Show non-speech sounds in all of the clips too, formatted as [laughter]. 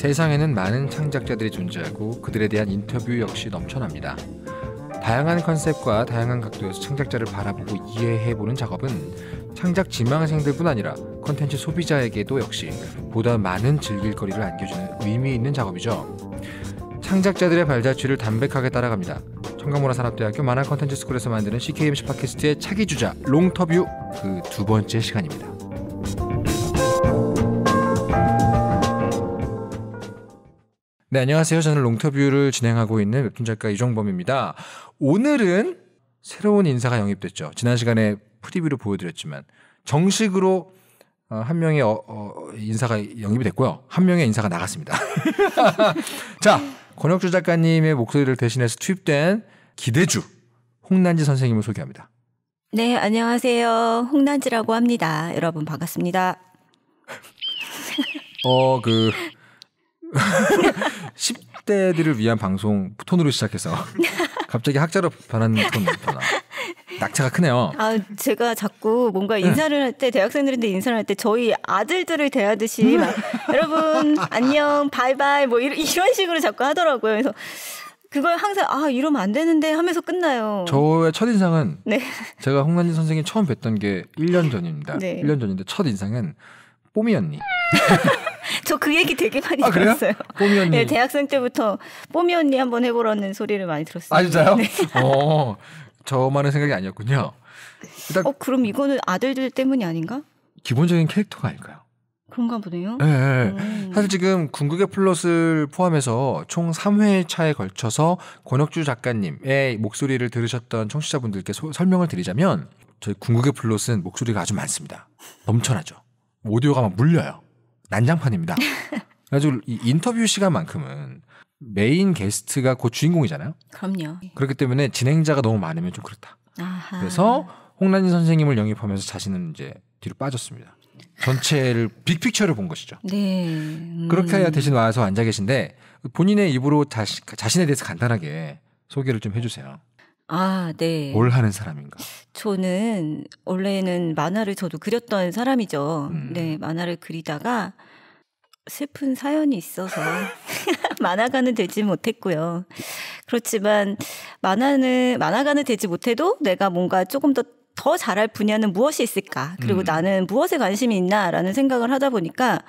세상에는 많은 창작자들이 존재하고 그들에 대한 인터뷰 역시 넘쳐납니다. 다양한 컨셉과 다양한 각도에서 창작자를 바라보고 이해해보는 작업은 창작 지망생들뿐 아니라 컨텐츠 소비자에게도 역시 보다 많은 즐길거리를 안겨주는 의미 있는 작업이죠. 창작자들의 발자취를 담백하게 따라갑니다. 청강문화산업대학교 만화컨텐츠스쿨에서 만드는 CKMC 팟캐스트의 차기주자 롱터뷰 그 두 번째 시간입니다. 네, 안녕하세요. 저는 롱터뷰를 진행하고 있는 웹툰 작가 이종범입니다. 오늘은 새로운 인사가 영입됐죠. 지난 시간에 프리뷰로 보여드렸지만 정식으로 어, 한 명의 어, 어, 인사가 영입이 됐고요. 한 명의 인사가 나갔습니다. [laughs] 자, 권혁주 작가님의 목소리를 대신해서 투입된 기대주 홍난지 선생님을 소개합니다. 네, 안녕하세요. 홍난지라고 합니다. 여러분 반갑습니다. 어, 그 10대들을 [laughs] 위한 방송 톤으로 시작해서 갑자기 학자로 변한 톤 변화. 낙차가 크네요. 아, 제가 자꾸 뭔가 네. 인사를 네. 할때 대학생들한테 인사를 할 때 저희 아들들을 대하듯이 음. 막, 여러분 [laughs] 안녕 바이바이 뭐 이런, 이런 식으로 자꾸 하더라고요. 그래서 그걸 항상 아 이러면 안 되는데 하면서 끝나요. 저의 첫 인상은 네. 제가 홍난진 선생님 처음 뵀던 게 1년 전입니다. 네. 1년 전인데 첫 인상은 뽀미 언니. [laughs] [laughs] 저그 얘기 되게 많이 아, 들었어요. 뽀미 언니. 네, 대학생 때부터 뽀미 언니 한번 해보라는 소리를 많이 들었어요. 아 진짜요? 네. 어, 저만의 생각이 아니었군요. 일단 어, 그럼 이거는 아들들 때문이 아닌가? 기본적인 캐릭터가 아닐까요? 그런가 보네요. 네. 네, 네. 음. 사실 지금 궁극의 플롯을 포함해서 총 3회 차에 걸쳐서 권혁주 작가님의 목소리를 들으셨던 청취자분들께 소, 설명을 드리자면 저희 궁극의 플롯은 목소리가 아주 많습니다. 넘쳐나죠. 오디오가 막 물려요. 난장판입니다. 아주 이 인터뷰 시간만큼은 메인 게스트가 곧 주인공이잖아요. 그럼요. 그렇기 때문에 진행자가 너무 많으면 좀 그렇다. 아하. 그래서 홍란진 선생님을 영입하면서 자신은 이제 뒤로 빠졌습니다. 전체를 빅픽처를 본 것이죠. 네. 음. 그렇게 해야 대신 와서 앉아 계신데 본인의 입으로 자신에 대해서 간단하게 소개를 좀 해주세요. 아, 네. 뭘 하는 사람인가? 저는 원래는 만화를 저도 그렸던 사람이죠. 음. 네, 만화를 그리다가 슬픈 사연이 있어서 [laughs] 만화가는 되지 못했고요. 그렇지만 만화는 만화가는 되지 못해도 내가 뭔가 조금 더더 잘할 분야는 무엇이 있을까? 그리고 음. 나는 무엇에 관심이 있나라는 생각을 하다 보니까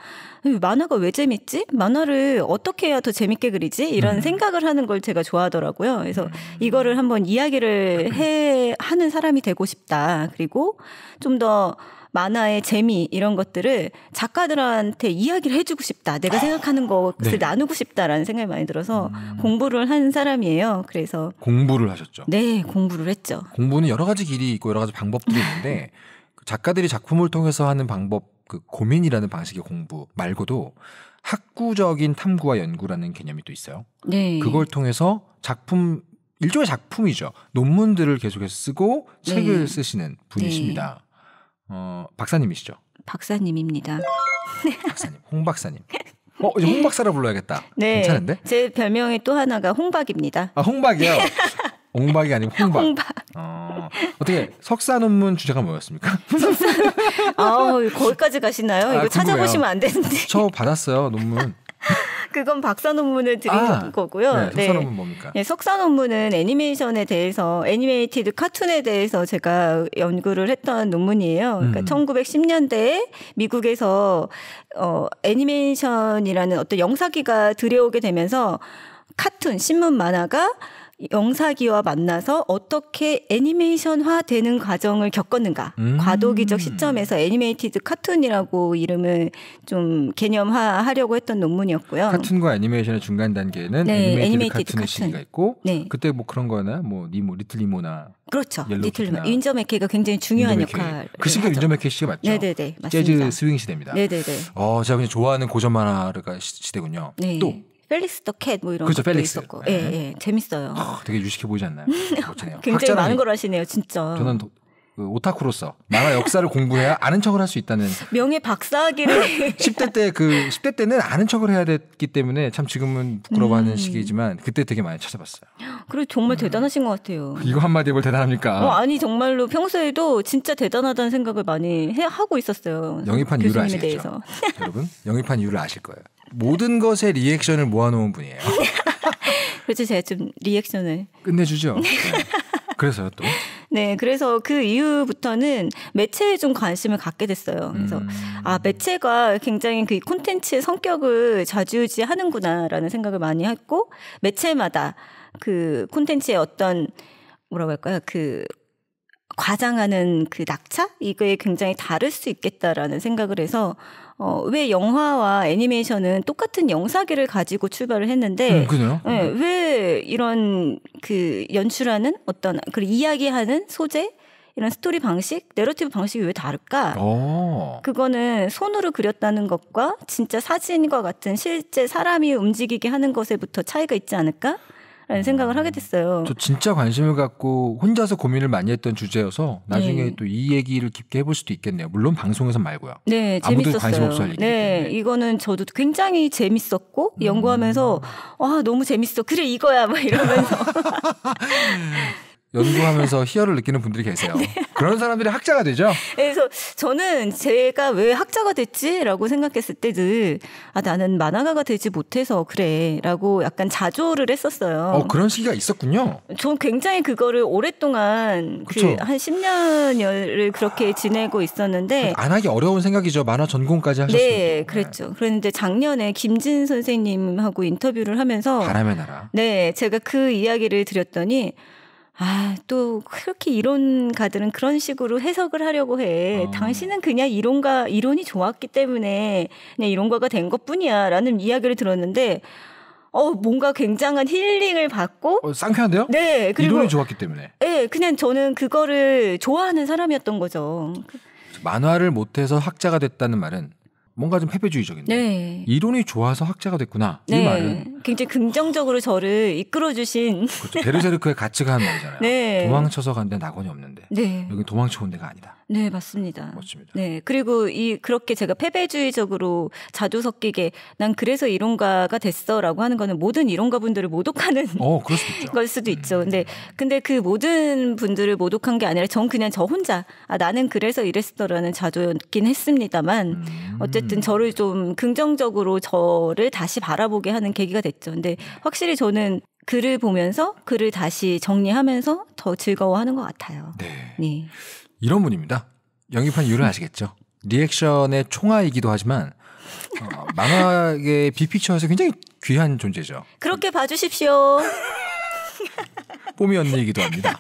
만화가 왜 재밌지? 만화를 어떻게 해야 더 재밌게 그리지? 이런 음. 생각을 하는 걸 제가 좋아하더라고요. 그래서 음. 이거를 한번 이야기를 [clears throat] 해 하는 사람이 되고 싶다. 그리고 좀더 만화의 재미 이런 것들을 작가들한테 이야기를 해주고 싶다. 내가 생각하는 것을 네. 나누고 싶다라는 생각이 많이 들어서 음. 공부를 한 사람이에요. 그래서 공부를 하셨죠. 네, 공부를 했죠. 공부는 여러 가지 길이 있고 여러 가지 방법들이 [laughs] 있는데 그 작가들이 작품을 통해서 하는 방법 그 고민이라는 방식의 공부 말고도 학구적인 탐구와 연구라는 개념이 또 있어요. 네. 그걸 통해서 작품 일종의 작품이죠. 논문들을 계속해서 쓰고 책을 네. 쓰시는 분이십니다. 네. 어, 박사님이시죠? 박사님입니다. 박사님, 홍 박사님. 어, 이제 홍 박사라 불러야겠다. [laughs] 네, 괜찮은데? 제 별명이 또 하나가 홍박입니다. 아, 홍박이요? 홍박이 [laughs] 아니고 홍박. 홍박. 어, 어떻게 석사 논문 주제가 뭐였습니까? 석사. 아, 거기까지 가시나요? 아, 이거 궁금해요. 찾아보시면 안 되는데. 저 받았어요, 논문. 그건 박사 논문을 드린 아, 거고요. 네, 석사 네. 논문 뭡니까? 네, 석사 논문은 애니메이션에 대해서 애니메이티드 카툰에 대해서 제가 연구를 했던 논문이에요. 그러니까 음. 1910년대에 미국에서 어, 애니메이션이라는 어떤 영사기가 들여오게 되면서 카툰 신문 만화가 영사기와 만나서 어떻게 애니메이션화 되는 과정을 겪었는가. 음. 과도기적 시점에서 애니메이티드 카툰이라고 이름을 좀 개념화하려고 했던 논문이었고요. 카툰과 애니메이션의 중간 단계는 네, 애니메이티드, 애니메이티드 카툰의 시기가 있고 네. 그때 뭐 그런 거나 뭐 니모 리틀 리모나 그렇죠. 리틀 리모 윈저 맥케이가 굉장히 중요한 역할그 시기가 윈저 맥케이 시기 맞죠. 네네네. 네, 네. 재즈 스윙 시대입니다. 네네네. 네, 어 제가 그냥 좋아하는 고전 만화가 시대군요. 네. 또 펠릭스 더 캣 뭐 이런 그렇죠, 것도 있었고. 네. 예, 예. 재밌어요. 아, 되게 유식해 보이지 않나요? [laughs] 굉장히 많은 걸 하시네요, 진짜. 저는 도, 그 오타쿠로서 만화 역사를 [laughs] 공부해야 아는 척을 할 수 있다는 명예 박사학위를 10대 때그 10대 때는 아는 척을 해야 됐기 때문에 참 지금은 부끄러워하는 음. 시기이지만 그때 되게 많이 찾아봤어요. 그리고 정말 음. 대단하신 것 같아요. 이거 한마디 해볼 대단합니까? 어, 아니 정말로 평소에도 진짜 대단하다는 생각을 많이 해, 하고 있었어요. 영입한 이유를 아시죠? 여러분 영입한 이유를 아실 거예요. 모든 것에 리액션을 모아놓은 분이에요. [laughs] 그렇죠. 제가 좀 리액션을 끝내주죠. 네. 네. 그래서요 또. 네, 그래서 그 이후부터는 매체에 좀 관심을 갖게 됐어요. 그래서 음. 아 매체가 굉장히 그 콘텐츠의 성격을 좌지우지하는구나라는 생각을 많이 했고 매체마다 그 콘텐츠의 어떤 뭐라고 할까요? 그 과장하는 그 낙차 이거에 굉장히 다를 수 있겠다라는 생각을 해서 어, 왜 영화와 애니메이션은 똑같은 영사기를 가지고 출발을 했는데 음, 네, 왜 이런 그 연출하는 어떤 그 이야기하는 소재 이런 스토리 방식, 내러티브 방식이 왜 다를까? 오. 어. 그거는 손으로 그렸다는 것과 진짜 사진과 같은 실제 사람이 움직이게 하는 것에부터 차이가 있지 않을까? 라는 생각을 하게 됐어요. 저 진짜 관심을 갖고 혼자서 고민을 많이 했던 주제여서 나중에 네. 또이 얘기를 깊게 해볼 수도 있겠네요. 물론 방송에서 말고요. 네, 아무도 재밌었어요. 관심 없어 할 얘기. 네, 이거는 저도 굉장히 재밌었고 음. 연구하면서 음. 아, 와 너무 재밌어. 그래 이거야 막 이러면서. [laughs] 연구하면서 [laughs] 희열을 느끼는 분들이 계세요. 네. 그런 사람들이 학자가 되죠. 네, 그래서 저는 제가 왜 학자가 됐지라고 생각했을 때는 아 나는 만화가가 되지 못해서 그래라고 약간 자조를 했었어요. 어 그런 시기가 있었군요. 전 굉장히 그거를 오랫동안 그한 10년을 그렇게 지내고 있었는데 안 하기 어려운 생각이죠. 만화 전공까지 하셨어요. 네, 그랬죠. 그런데 작년에 김진 선생님하고 인터뷰를 하면서 바람의 나라. 네, 제가 그 이야기를 드렸더니 아, 또 그렇게 이론가들은 그런 식으로 해석을 하려고 해. 어. 당신은 그냥 이론가 이론이 좋았기 때문에 그냥 이론가가 된 것뿐이야라는 이야기를 들었는데 어 뭔가 굉장한 힐링을 받고 어, 쌍쾌한데요? 네, 그리고 이론이 좋았기 때문에. 네, 그냥 저는 그거를 좋아하는 사람이었던 거죠. 만화를 못해서 학자가 됐다는 말은 뭔가 좀 패배주의적인데 네. 이론이 좋아서 학자가 됐구나 네. 이 말은 굉장히 긍정적으로 저를 이끌어주신 그렇죠. 베르세르크의 가치가 한 말이잖아요. 네. 도망쳐서 간데 낙원이 없는데 네. 여기 도망쳐 온 데가 아니다. 네 맞습니다. 멋집니다. 네 그리고 이 그렇게 제가 패배주의적으로 자주 섞이게 난 그래서 이론가가 됐어라고 하는 거는 모든 이론가 분들을 모독하는 어, 그럴 수도 있죠. 걸 수도 있죠. 근데 음. 네. 근데 그 모든 분들을 모독한 게 아니라 전 그냥 저 혼자 아 나는 그래서 이랬어라는 자조였긴 했습니다만 음. 어쨌든 저를 좀 긍정적으로 저를 다시 바라보게 하는 계기가 됐. 됐죠. 근데 확실히 저는 글을 보면서 글을 다시 정리하면서 더 즐거워하는 것 같아요. 네. 네. 이런 분입니다. 영입한 이유를 아시겠죠? 리액션의 총아이기도 하지만 어, 만화계 빅픽처에서 굉장히 귀한 존재죠. 그렇게 봐주십시오. [laughs] 뽀미 언니이기도 합니다.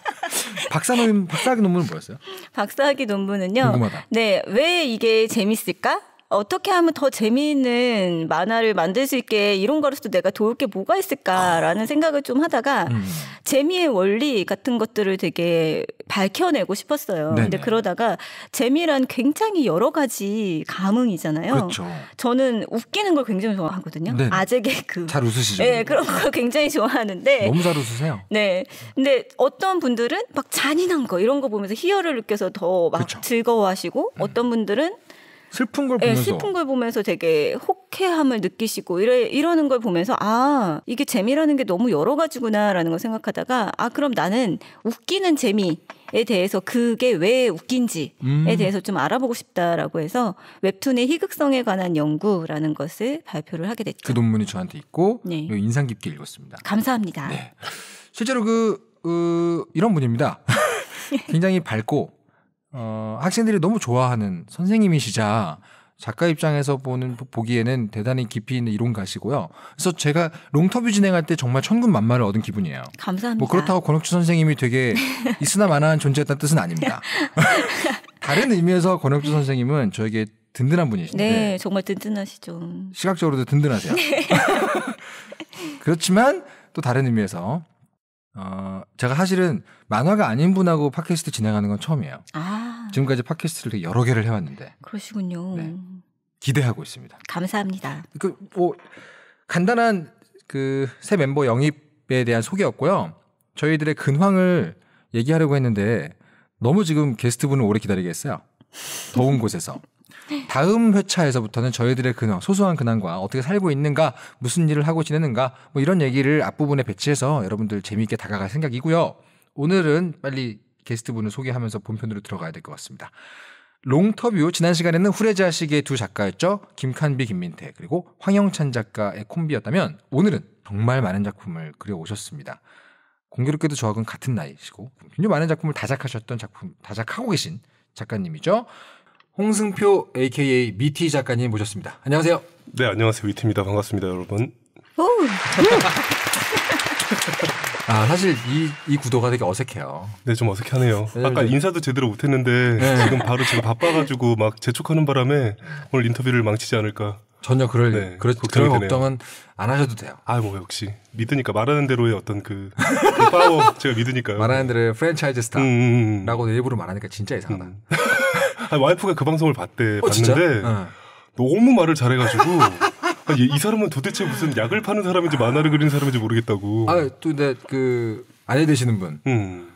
박사 논 박사학위 논문은 뭐였어요? 박사학위 논문은요. 궁금하다. 네, 왜 이게 재밌을까? 어떻게 하면 더 재미있는 만화를 만들 수 있게 이런 거로서 내가 도울 게 뭐가 있을까라는 아. 생각을 좀 하다가 음. 재미의 원리 같은 것들을 되게 밝혀내고 싶었어요. 네네. 근데 그러다가 재미란 굉장히 여러 가지 감흥이잖아요. 그렇죠. 저는 웃기는 걸 굉장히 좋아하거든요. 네네. 아재 개그. 잘 웃으시죠? 네, 그런 걸 굉장히 좋아하는데. 너무 잘 웃으세요. 네. 근데 어떤 분들은 막 잔인한 거 이런 거 보면서 희열을 느껴서 더막 그렇죠. 즐거워하시고 음. 어떤 분들은 슬픈 걸 예, 보면서 네, 슬픈 걸 보면서 되게 혹해함을 느끼시고 이래 이러는 걸 보면서 아 이게 재미라는 게 너무 여러 가지구나라는 걸 생각하다가 아 그럼 나는 웃기는 재미 에 대해서 그게 왜 웃긴지에 음. 대해서 좀 알아보고 싶다라고 해서 웹툰의 희극성에 관한 연구라는 것을 발표를 하게 됐죠. 그 논문이 저한테 있고 네. 인상 깊게 읽었습니다. 감사합니다. 네. 실제로 그, 그 이런 분입니다. [laughs] 굉장히 밝고 어, 학생들이 너무 좋아하는 선생님이시자 작가 입장에서 보는 보기에는 대단히 깊이 있는 이론가시고요. 그래서 제가 롱터뷰 진행할 때 정말 천군만마를 얻은 기분이에요. 감사합니다. 뭐 그렇다고 권혁주 선생님이 되게 [laughs] 있으나 마나한 존재였다는 뜻은 아닙니다. [laughs] 다른 의미에서 권혁주 선생님은 저에게 든든한 분이신데 네, 네, 정말 든든하시죠. 시각적으로도 든든하세요. [laughs] 네. 그렇지만 또 다른 의미에서 어, 제가 사실은 만화가 아닌 분하고 팟캐스트 진행하는 건 처음이에요. 아. 지금까지 팟캐스트를 여러 개를 해왔는데. 그러시군요. 네. 기대하고 있습니다. 감사합니다. 그, 뭐, 간단한 그 새 멤버 영입에 대한 소개였고요. 저희들의 근황을 얘기하려고 했는데 너무 지금 게스트분을 오래 기다리겠어요 더운 곳에서. 다음 회차에서부터는 저희들의 근황, 소소한 근황과 어떻게 살고 있는가, 무슨 일을 하고 지내는가, 뭐 이런 얘기를 앞부분에 배치해서 여러분들 재미있게 다가갈 생각이고요. 오늘은 빨리 게스트분을 소개하면서 본편으로 들어가야 될 것 같습니다. 롱터뷰 지난 시간에는 후레자식의 두 작가였죠. 김칸비 김민태 그리고 황영찬 작가의 콤비였다면 오늘은 정말 많은 작품을 그려오셨습니다. 공교롭게도 저하고는 같은 나이시고 굉장히 많은 작품을 다작하셨던 작품 다작하고 계신 작가님이죠. 홍승표 AKA 미티 작가님 모셨습니다. 안녕하세요. 네, 안녕하세요. 미티입니다. 반갑습니다, 여러분. 아, 사실 이, 이 구도가 되게 어색해요. 네, 좀 어색하네요. 아까 인사도 제대로 못했는데 네. 지금 바로 제가 바빠가지고 막 재촉하는 바람에 오늘 인터뷰를 망치지 않을까. 전혀 그럴 네, 그럴, 그런 걱정은 안 하셔도 돼요. 아 뭐 역시 믿으니까 말하는 대로의 어떤 그, 그 파워 제가 믿으니까요. 말하는 대로의 프랜차이즈 스타라고 음, 음, 음. 일부러 말하니까 진짜 이상하다. 음. 아니, 와이프가 그 방송을 봤대. 어, 봤는데 어. 너무 말을 잘해가지고 [laughs] 아니, 이 사람은 도대체 무슨 약을 파는 사람인지 만화를 그리는 사람인지 모르겠다고. 아또 근데 그 아내 되시는 분. 음.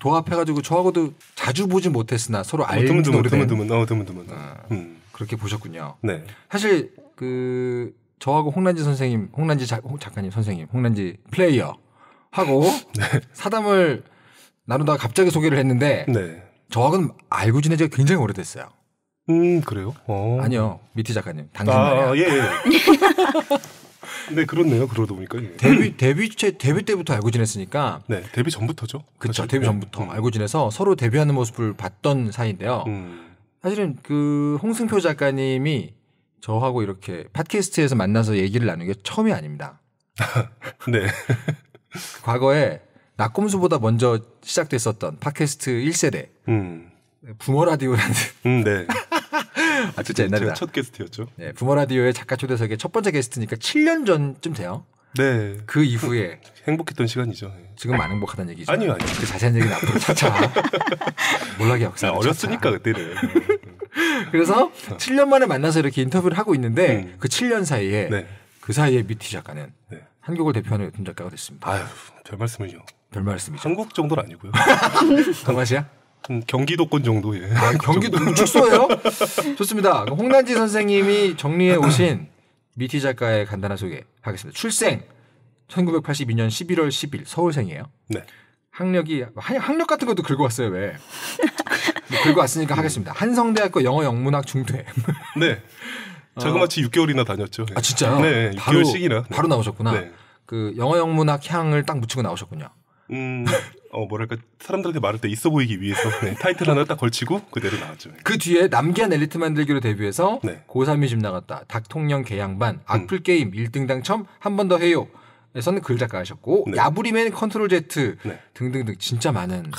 도합해가지고 저하고도 자주 보지 못했으나 서로 어, 알던 어, 노래 드문드문 어 드문드문 아, 음. 그렇게 보셨군요. 네. 사실 그 저하고 홍란지 선생님, 홍란지 자, 작가님 선생님, 홍란지 플레이어 하고 [laughs] 네. 사담을 나누다가 갑자기 소개를 했는데 네. 저하고는 알고 지낸 지가 굉장히 오래됐어요. 음, 그래요? 어. 아니요. 미티 작가님. 아, 당신 아, 말이 예, 예. [laughs] 네, 그렇네요. 그러다 보니까. 예. 데뷔 데뷔 체 데뷔 때부터 알고 지냈으니까 네, 데뷔 전부터죠. 그렇죠. 데뷔 네. 전부터 음. 알고 지내서 서로 데뷔하는 모습을 봤던 사이인데요. 음. 사실은 그 홍승표 작가님이 저하고 이렇게 팟캐스트에서 만나서 얘기를 나눈 게 처음이 아닙니다. [laughs] 네. 과거에 낙꼼수보다 먼저 시작됐었던 팟캐스트 1세대 음. 부모 라디오라는 [laughs] 음, 네. [laughs] 아 진짜 옛날에첫 게스트였죠. 네, 부모 라디오의 작가 초대석의 첫 번째 게스트니까 7년 전쯤 돼요. 네. 그 이후에 [laughs] 행복했던 시간이죠. 예. 지금 안 행복하다는 얘기죠. 아니요, 아니요. 그 자세한 얘기는 앞으로 차차 몰락의 역사. 네, 어렸으니까 그때는. 그래서 7년 어. 만에 만나서 이렇게 인터뷰를 하고 있는데 음. 그 7년 사이에 네. 그 사이에 미티 작가는 네. 한국을 대표하는 웹툰 작가가 됐습니다. 아유, 별 말씀을요. 별 말씀이죠. 한국 정도는 아니고요. [laughs] 강만씨야? 경기도권 정도 예. 아, 경기도 [laughs] 축소예요? 좋습니다. 홍난지 선생님이 정리해 오신 미티 작가의 간단한 소개 하겠습니다. 출생 1982년 11월 10일 서울생이에요. 네. 학력이 학력 같은 것도 긁어왔어요 왜? [laughs] 긁어왔으니까 음. 하겠습니다. 한성대학교 영어 영문학 중퇴. 네. 자그마치 어. 6개월이나 다녔죠. 아 진짜요? 네, 6개월씩이나. 바로, 바로 나오셨구나. 네. 그 영어 영문학 향을 딱 묻히고 나오셨군요. 음, 어 뭐랄까 사람들한테 말할 때 있어 보이기 위해서 네, 타이틀 하나 딱 걸치고 그대로 나왔죠. 그 뒤에 남기한 엘리트 만들기로 데뷔해서 네. 고3이 집 나갔다. 닥통령 개양반, 음. 악플 게임 1등 당첨 한 번 더 해요. 에서는 글 작가 하셨고 네. 야부리맨 컨트롤 Z 네. 등등등 진짜 많은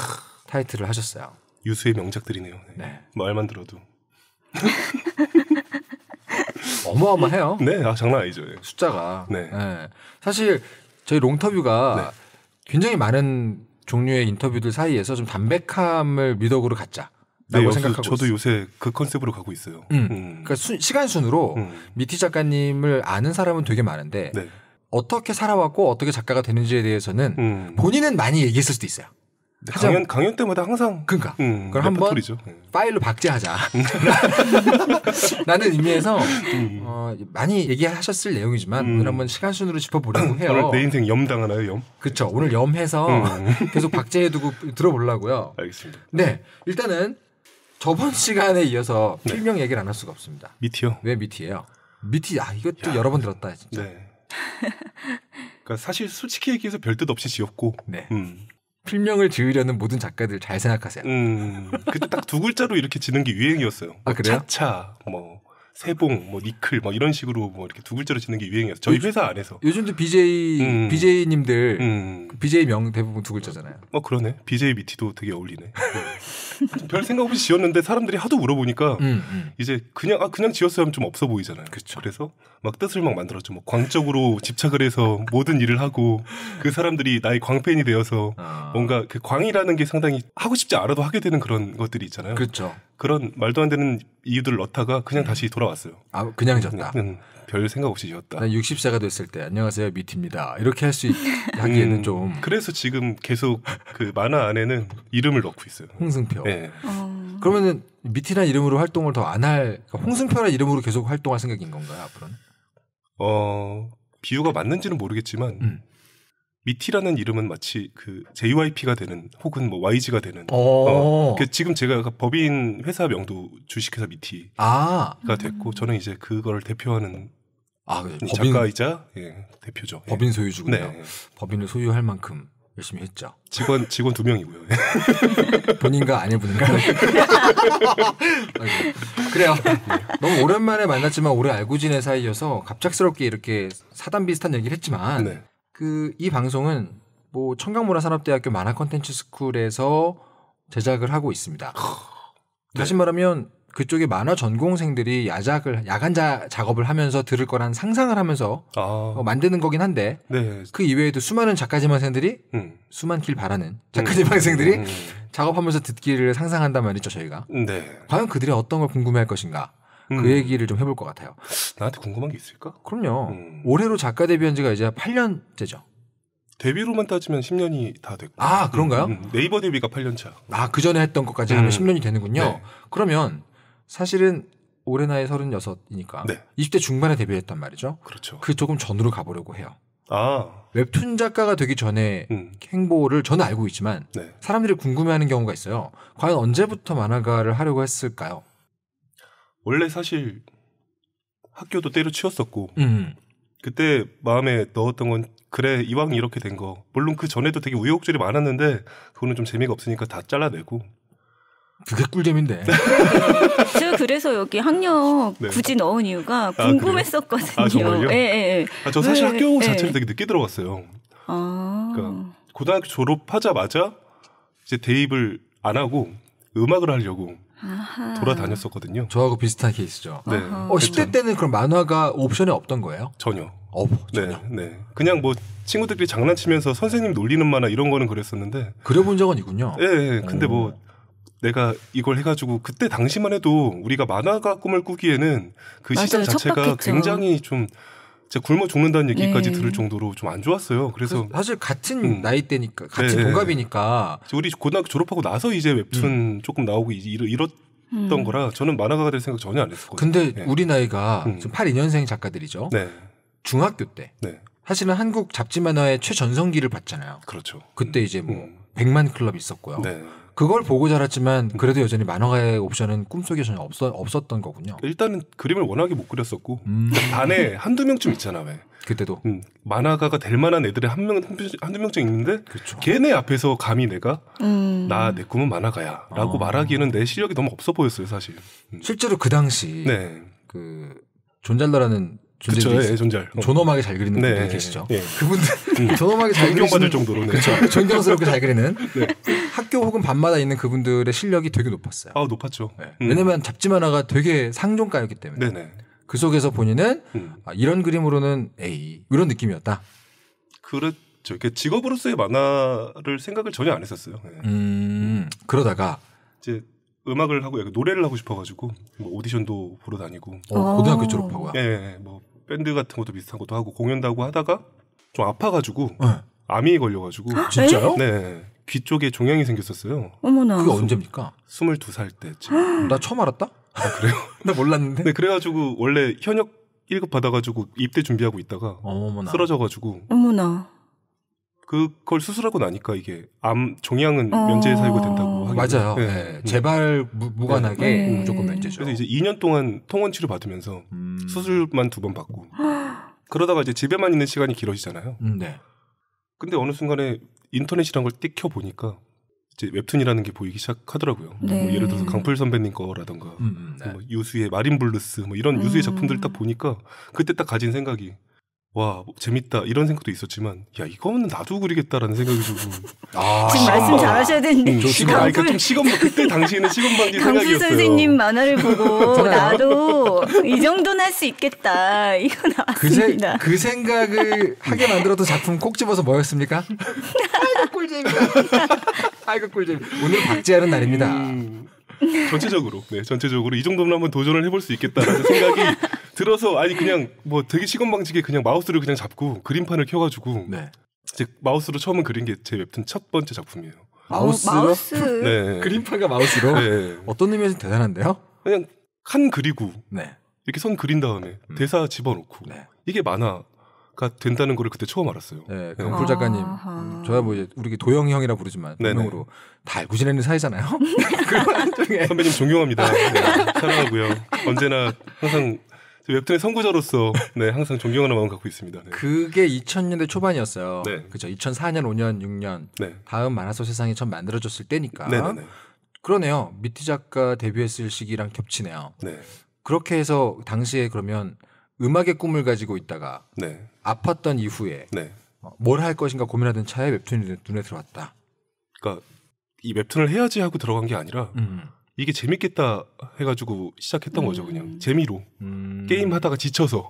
타이틀을 하셨어요. 유수의 명작들이네요. 네. 네. 말만 들어도 [laughs] 어마어마해요. 네, 아, 장난 아니죠. 예. 숫자가. 네. 네. 사실 저희 롱터뷰가 굉장히 많은 종류의 인터뷰들 사이에서 좀 담백함을 미덕으로 갖자. 라고 네, 생각하고 저도 있어요. 요새 그 컨셉으로 가고 있어요. 음. 음. 그러니까 수, 시간 순으로 음. 미티 작가님을 아는 사람은 되게 많은데 네. 어떻게 살아왔고 어떻게 작가가 되는지에 대해서는 음. 본인은 많이 얘기했을 수도 있어요. 강연 강연 때마다 항상 그러니까 음, 그럼 한번 예. 파일로 박제하자. [laughs] 라는 의미에서 음. 어, 많이 얘기하셨을 내용이지만 음. [laughs] 오늘 한번 시간 순으로 짚어보려고 해요. 오늘 내 인생 염 당하나요 염? 그렇죠. 오늘 염해서 음. 계속 박제해두고 들어보려고요. 알겠습니다. 네 일단은 저번 시간에 이어서 네. 필명 얘기를 안 할 수가 없습니다. 미티요? 왜 미티예요? 미티 아 이것도 야. 여러 번 들었다 진짜. 네. 그러니까 사실 솔직히 얘기해서 별뜻 없이 지었고. 네. 음. 필명을 지으려는 모든 작가들 잘 생각하세요. 음, 그때 딱 두 글자로 이렇게 지는 게 유행이었어요. 아, 뭐 그래요? 차차, 뭐, 세봉, 뭐, 니클, 뭐, 이런 식으로 뭐, 이렇게 두 글자로 지는 게 유행이었어요. 저희 요 회사 안에서. 요즘도 BJ, 음. BJ님들, 음. BJ 그 명 대부분 두 글자잖아요. 어, 그러네. BJ 미티도 되게 어울리네. [laughs] [laughs] 별 생각 없이 지었는데 사람들이 하도 물어보니까 음, 음. 이제 그냥 아 그냥 지었어요 하면 좀 없어 보이잖아요. 그쵸. 그래서 막 뜻을 막 만들었죠. 뭐 광적으로 집착을 해서 모든 일을 하고 그 사람들이 나의 광팬이 되어서 아. 뭔가 그 광이라는 게 상당히 하고 싶지 않아도 하게 되는 그런 것들이 있잖아요. 그렇죠. 그런 말도 안 되는 이유들을 넣다가 그냥 음. 다시 돌아왔어요. 아 그냥 졌다. 그냥, 그냥 음. 별 생각 없이 지었다. 난 60세가 됐을 때 안녕하세요 미티입니다. 이렇게 할수 하기에는 음, 좀 그래서 지금 계속 그 만화 안에는 이름을 넣고 있어요. 홍승표. 네. 어... 그러면은 미티란 이름으로 활동을 더 안할 그러니까 홍승표란 이름으로 계속 활동할 생각인 건가요 앞으로는? 어 비유가 맞는지는 모르겠지만 음. 미티라는 이름은 마치 그 JYP가 되는 혹은 뭐 YG가 되는. 어. 어, 그 지금 제가 그 법인 회사 명도 주식회사 미티가 아~ 됐고 저는 이제 그걸 대표하는 아, 그 법인, 작가이자 예, 대표죠. 예. 법인 소유주군요. 네. 예. 법인을 소유할 만큼 열심히 했죠. 직원 직원 두 명이고요. 예. [laughs] 본인과 아내분인가? [laughs] 그래요. 너무 오랜만에 만났지만 오래 알고 지낸 사이여서 갑작스럽게 이렇게 사단 비슷한 얘기를 했지만 네. 그이 방송은 뭐 청강문화 산업대학교 만화 컨텐츠 스쿨에서 제작을 하고 있습니다. 네. 다시 말하면 그쪽에 만화 전공생들이 야작을 야간 자, 작업을 하면서 들을 거란 상상을 하면서 아. 어, 만드는 거긴 한데 네. 그 이외에도 수많은 작가지망생들이 음. 수많길 바라는 음. 작가지망생들이 음. 작업하면서 듣기를 상상한단 말이죠 저희가. 네. 과연 그들이 어떤 걸 궁금해할 것인가. 그 음. 얘기를 좀 해볼 것 같아요. 나한테 궁금한 게 있을까? 그럼요. 음. 올해로 작가 데뷔한 지가 이제 8년째죠. 데뷔로만 따지면 10년이 다 됐고. 아, 그런가요? 음, 음. 네이버 데뷔가 8년 차. 아, 그 전에 했던 것까지 하면 음. 10년이 되는군요. 네. 그러면 사실은 올해 나이 36이니까 네. 20대 중반에 데뷔했단 말이죠. 그렇죠. 그 조금 전으로 가보려고 해요. 아. 웹툰 작가가 되기 전에 음. 행보를 저는 알고 있지만 네. 사람들이 궁금해하는 경우가 있어요. 과연 언제부터 만화가를 하려고 했을까요? 원래 사실 학교도 때려치웠었고 음. 그때 마음에 넣었던 건 그래 이왕 이렇게 된 거 물론 그 전에도 되게 우여곡절이 많았는데 그거는 좀 재미가 없으니까 다 잘라내고 그게 꿀잼인데. [laughs] 저 그래서 여기 학력 네. 굳이 넣은 이유가 아, 궁금했었거든요. 아, 정말요? 예, 예, 예. 아, 저 사실 왜, 학교 예. 자체를 예. 되게 늦게 들어갔어요. 아. 그러니까 고등학교 졸업하자마자 이제 대입을 안 하고 음악을 하려고 아하. 돌아다녔었거든요. 저하고 비슷한 케이스죠. 네. 어, 10대 그렇죠. 때는 그럼 만화가 옵션이 없던 거예요? 전혀. 어, 전 네, 네. 그냥 뭐 친구들끼리 장난치면서 선생님 놀리는 만화 이런 거는 그랬었는데 그려본 적은 있군요. 예, 네, 네. 근데 뭐 오. 뭐 내가 이걸 해가지고 그때 당시만 해도 우리가 만화가 꿈을 꾸기에는 그 맞아요. 시장 자체가 척박했죠. 굉장히 좀 진짜 굶어 죽는다는 얘기까지 네. 들을 정도로 좀 안 좋았어요. 그래서 사실 같은 음. 나이대니까 같은 네, 네. 동갑이니까 우리 고등학교 졸업하고 나서 이제 웹툰 음. 조금 나오고 이렇 이렇 던 음. 거라 저는 만화가가 될 생각 전혀 안 했었거든요. 근데 네. 우리 나이가 음. 지금 82년생 작가들이죠. 네. 중학교 때 네. 사실은 한국 잡지 만화의 최전성기를 봤잖아요. 그렇죠. 그때 이제 뭐 음. 100만 클럽 있었고요. 네. 그걸 보고 자랐지만 그래도 여전히 만화가의 옵션은 꿈속에 전혀 없어, 없었던 거군요. 일단은 그림을 워낙에 못 그렸었고 음. 반에 한두 명쯤 있잖아 왜. 그때도 음, 만화가가 될 만한 애들이 한 명 한두 명쯤 있는데 그렇 걔네 앞에서 감히 내가 음. 나내 꿈은 만화가야라고 아. 말하기에는 내 실력이 너무 없어 보였어요 사실. 음. 실제로 그 당시 네. 그 존잘러라는 존재 존잘 어. 존엄하게 잘 그리는 네. 분들 계시죠. 네. 그분들 음. [laughs] 존엄하게 잘 존경받을 정도로 네. 그렇죠. 존경스럽게 잘 그리는 [laughs] 네. 학교 혹은 밤마다 있는 그분들의 실력이 되게 높았어요. 아 높았죠. 네. 음. 왜냐하면 잡지 만화가 되게 상종가였기 때문에 네네. 그 속에서 본인은 음. 아, 이런 그림으로는 에이 이런 느낌이었다. 그렇죠. 그 직업으로서의 만화를 생각을 전혀 안 했었어요. 네. 음 그러다가 이제 음악을 하고 노래를 하고 싶어가지고 뭐 오디션도 보러 다니고 어, 고등학교 졸업하고 예, 네, 뭐 밴드 같은 것도 비슷한 것도 하고 공연다고 하다가 좀 아파가지고 네. 암이 걸려가지고 아, 진짜요? 네. 귀 쪽에 종양이 생겼었어요. 어머나. 그게 언제입니까? 22살 때쯤. [gasps] 나 처음 알았다? 아, 그래요? [laughs] 나 몰랐는데. 네, 그래가지고 원래 현역 1급 받아가지고 입대 준비하고 있다가 어머나. 쓰러져가지고 어머나. 그걸 수술하고 나니까 이게 암 종양은 어... 면제 사유가 된다고 하기 맞아요. 네. 네. 재발 무, 관하게 네. 음, 무조건 면제죠. 그래서 이제 2년 동안 통원 치료 받으면서 음... 수술만 두 번 받고 그러다가 이제 집에만 있는 시간이 길어지잖아요. 음, 네. 근데 어느 순간에 인터넷이란 걸 띠켜 보니까 이제 웹툰이라는 게 보이기 시작하더라고요. 네. 뭐 예를 들어서 강풀 선배님 거라던가 음, 음, 네. 뭐 유수의 마린 블루스 뭐 이런 음. 유수의 작품들 딱 보니까 그때 딱 가진 생각이 와 뭐 재밌다 이런 생각도 있었지만 야 이거는 나도 그리겠다라는 생각이 들고 [laughs] 아, 지금 말씀 잘하셔야 되는데 음, 지금 강불, 그러니까 좀 시건 그때 당시에는 시건반지 [laughs] 생각이었어요. 강수 선생님 만화를 보고 [laughs] 나도 이 정도는 할 수 있겠다 이거 나왔습니다. 그, 그 생각을 하게 만들었던 작품 꼭 집어서 뭐였습니까? 아이고 꿀잼. 아이고 꿀잼. 오늘 박제하는 날입니다. 음, 전체적으로 네 전체적으로 이 정도면 한번 도전을 해볼 수 있겠다라는 생각이 들어서 아니 그냥 뭐 되게 시건 방지게 그냥 마우스를 그냥 잡고 그림판을 켜가지고 네. 제 마우스로 처음 그린 게 제 웹툰 첫 번째 작품이에요. 마우스로? 마우스. [laughs] 네. 그림판과 마우스로? 네. 어떤 의미에서 대단한데요? 그냥 칸 그리고 네. 이렇게 선 그린 다음에 음. 대사 집어넣고 네. 이게 만화가 된다는 걸 그때 처음 알았어요. 네, 강풀 네. 작가님, 아하. 음, 저야 뭐 이제 우리 도영이 형이라 부르지만 본명으로 네, 네. 다 알고 지내는 사이잖아요. [laughs] 선배님 존경합니다. 네, 사랑하고요. 언제나 항상 웹툰의 선구자로서 네, 항상 존경하는 마음 갖고 있습니다. 네. 그게 2000년대 초반이었어요. 네. 그죠? 2004년, 5년, 6년 네. 다음 만화소 세상이 처음 만들어졌을 때니까. 네네네. 네, 네. 그러네요. 미티 작가 데뷔했을 시기랑 겹치네요. 네. 그렇게 해서 당시에 그러면 음악의 꿈을 가지고 있다가 네. 아팠던 이후에 네. 어, 뭘할 것인가 고민하던 차에 웹툰이 눈에 들어왔다. 그러니까 이 웹툰을 해야지 하고 들어간 게 아니라 음. 이게 재밌겠다 해가지고 시작했던 음. 거죠 그냥 음. 재미로 음. 게임 하다가 지쳐서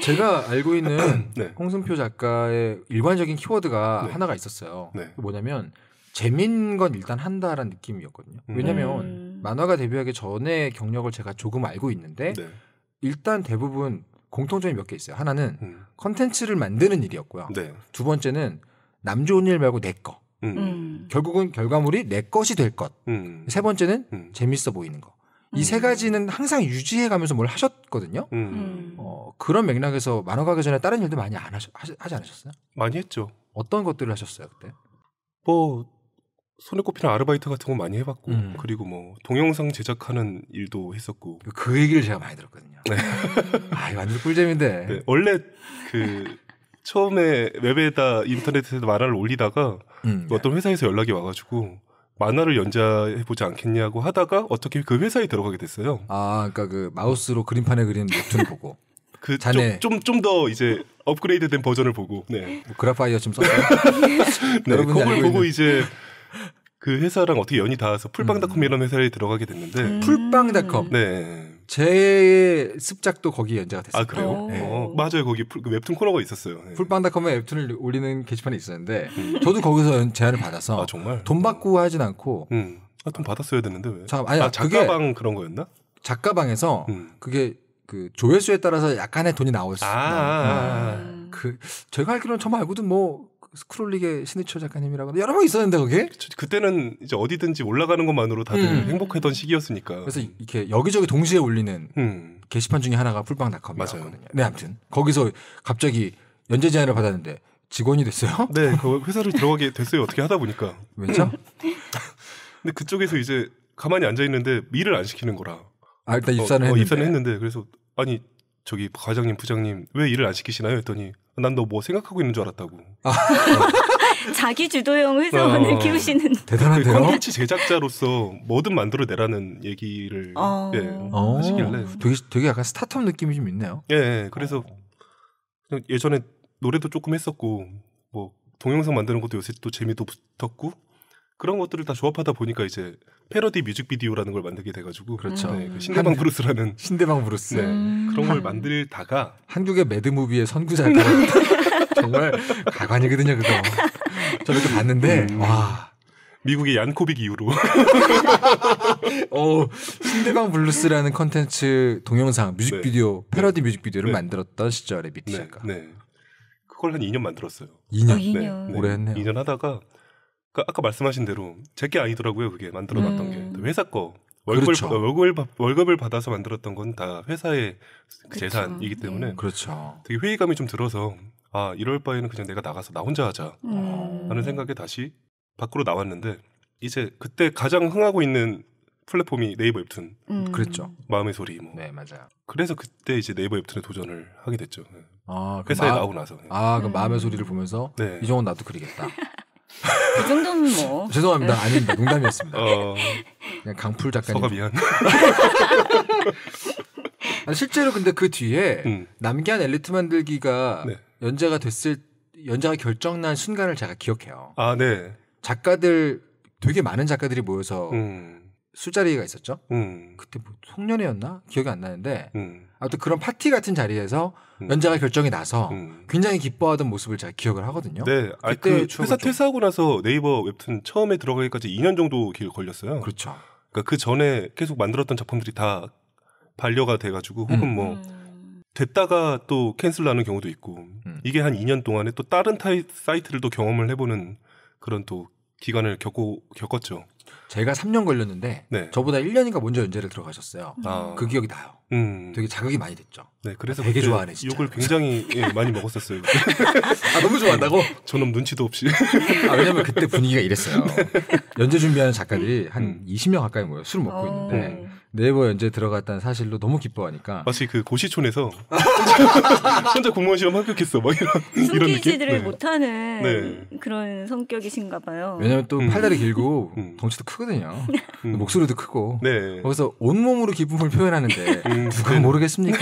제가 알고 있는 [clears throat] 네. 홍승표 작가의 일관적인 키워드가 네. 하나가 있었어요 네. 뭐냐면 재밌는 건 일단 한다라는 느낌이었거든요 음. 왜냐면 음. 만화가 데뷔하기 전에 경력을 제가 조금 알고 있는데 네. 일단 대부분 공통점이 몇 개 있어요 하나는 음. 컨텐츠를 만드는 일이었고요 네. 두 번째는 남 좋은 일 말고 내거 음. 음. 결국은 결과물이 내 것이 될 것. 음. 세 번째는 음. 재밌어 보이는 거. 이세 음. 가지는 항상 유지해가면서 뭘 하셨거든요. 음. 어, 그런 맥락에서 만화 가기 전에 다른 일도 많이 안 하셔, 하시, 하지 않으셨어요? 많이 했죠. 어떤 것들을 하셨어요 그때? 뭐 손에 꼽히는 아르바이트 같은 거 많이 해봤고 그리고 뭐 동영상 제작하는 일도 했었고 그 얘기를 제가 많이 들었거든요. 네. [laughs] 아, 이거 완전 꿀잼인데. 네, 원래 그 처음에 웹에다 인터넷에서 만화를 올리다가 음, 뭐 어떤 네. 회사에서 연락이 와가지고 만화를 연재해 보지 않겠냐고 하다가 어떻게 그 회사에 들어가게 됐어요. 아, 그러니까 그 마우스로 그림판에 그린 웹툰 보고. [laughs] 그 자네 좀좀 더 이제 업그레이드된 버전을 보고. 네. 뭐 그래파이어 좀 썼어요. [laughs] 네, 그걸 보고 이제 그 회사랑 어떻게 연이 닿아서 풀빵닷컴이라는 음. 회사에 들어가게 됐는데. 음. 풀빵닷컴. 네. 제 습작도 거기에 연재가 됐어요. 아 그래요? 어. 네. 어, 맞아요. 거기 풀, 그 웹툰 코너가 있었어요. 네. 풀빵닷컴에 웹툰을 올리는 게시판이 있었는데 음. 저도 거기서 제안을 받아서 아, 정말? 돈 받고 하진 않고 음. 아, 돈 받았어야 되는데 왜? 잠 아니 아, 아 작가방 그런 거였나? 작가방에서 음. 그게 그 조회수에 따라서 약간의 돈이 나올 수 있는 아~, 아, 아. 음. 그 제가 알기로는 저 말고도 뭐 스크롤릭의 신의철 작가님이라고 여러 명 있었는데 그게 그때는 이제 어디든지 올라가는 것만으로 다들 음. 행복했던 시기였으니까 그래서 이렇게 여기저기 동시에 올리는 음. 게시판 중에 하나가 풀빵닷컴이었거든요. 네 아무튼 거기서 갑자기 연재 제안을 받았는데 직원이 됐어요. [laughs] 네, 그 회사를 들어가게 됐어요. 어떻게 하다 보니까 왜죠? [laughs] 근데 그쪽에서 이제 가만히 앉아 있는데 일을 안 시키는 거라. 아 일단 어, 입사는 어, 했는데. 어, 입사는 했는데 그래서 아니 저기 과장님 부장님 왜 일을 안 시키시나요 했더니 난너뭐 생각하고 있는 줄 알았다고. 아. [laughs] 자기 주도형 회사원을 어, 키우시는 [laughs] 대단한데요. 그 콘텐츠 제작자로서 뭐든 만들어내라는 얘기를 어... 예, 어. 하시길래 되게 되게 약간 스타트업 느낌이 좀 있네요. 예, 예 그래서 어... 예전에 노래도 조금 했었고 뭐 동영상 만드는 것도 요새 또 재미도 붙었고 그런 것들을 다 조합하다 보니까 이제 패러디 뮤직비디오라는 걸 만들게 돼가지고 그렇죠. 네, 그 음. 신대방 한, 브루스라는 신대방 브루스 네, 음. 그런 걸 만들다가 한국의 매드무비의 선구자 [laughs] 정말 가관이거든요 그거 저도게 봤는데 음. 와 미국의 얀코빅 이후로 [laughs] 어, 신대방 블루스라는 컨텐츠 동영상 뮤직비디오 네. 패러디 네. 뮤직비디오를 네. 만들었던 시절에 의 미티가 네, 네. 그걸 한 2년 만들었어요. 2년, 어, 2년. 오래 했네요. 2년 하다가 그러니까 아까 말씀하신 대로 제게 아니더라고요 그게 만들어놨던 음. 게 회사 거 월급을 그렇죠. 월급을 월급을 받아서 만들었던 건 다 회사의 그렇죠. 재산이기 때문에 예. 그렇죠. 되게 회의감이 좀 들어서 아 이럴 바에는 그냥 내가 나가서 나 혼자 하자라는 음. 생각에 다시 밖으로 나왔는데 이제 그때 가장 흥하고 있는 플랫폼이 네이버 웹툰. 음. 그랬죠. 마음의 소리 뭐. 네 맞아요. 그래서 그때 이제 네이버 웹툰에 도전을 하게 됐죠. 예. 아, 그 회사에 마... 나오고 나서. 예. 아, 그 음. 마음의 소리를 보면서 네. 이정원 나도 그리겠다. 그 정도면 뭐. [laughs] 죄송합니다. 아닙니다. 농담이었습니다. 어... 그냥 강풀 작가님. 서가 미안. [laughs] 아니, 실제로 근데 그 뒤에 음. 남기한 엘리트 만들기가 네. 연재가 됐을 연재가 결정난 순간을 제가 기억해요. 아, 네. 작가들 되게 많은 작가들이 모여서 음. 술자리가 있었죠. 음. 그때 뭐 송년회였나 기억이 안 나는데 음. 아무튼 음. 그런 파티 같은 자리에서 음. 연장 결정이 나서 음. 굉장히 기뻐하던 모습을 제가 기억을 하거든요. 네, 아, 그때 그 회사 퇴사하고 나서 네이버 웹툰 처음에 들어가기까지 2년 정도 길 걸렸어요. 그렇죠. 그러니까 그 전에 계속 만들었던 작품들이 다 반려가 돼가지고 혹은 음. 뭐 음. 됐다가 또 캔슬나는 경우도 있고 음. 이게 한 2년 동안에 또 다른 타이, 사이트를 또 경험을 해보는 그런 또 기간을 겪고 겪었죠. 제가 3년 걸렸는데 네. 저보다 1년인가 먼저 연재를 들어가셨어요. 음. 아. 그 기억이 나요. 음. 되게 자극이 많이 됐죠. 네, 그래서 아, 되게 좋아하네 진짜. 욕을 굉장히 예, 많이 먹었었어요. [laughs] 아 너무 좋아한다고? 네. 저놈 눈치도 없이. 아, 왜냐면 그때 분위기가 이랬어요. [laughs] 연재 준비하는 작가들이 한 20명 음. 가까이 모여 술 먹고 어. 있는데 네이버 연재 들어갔다는 사실로 너무 기뻐하니까 마치 그 고시촌에서 [laughs] 혼자 공무원 시험 합격했어 막 이런 이런 느낌을 네. 못하는 네. 그런 성격이신가 봐요. 왜냐면 또 음. 팔다리 길고 음. 덩치도 크거든요. 음. 목소리도 크고 네. 거기서 온 몸으로 기쁨을 표현하는데 [laughs] 음. 누가 네. 모르겠습니까?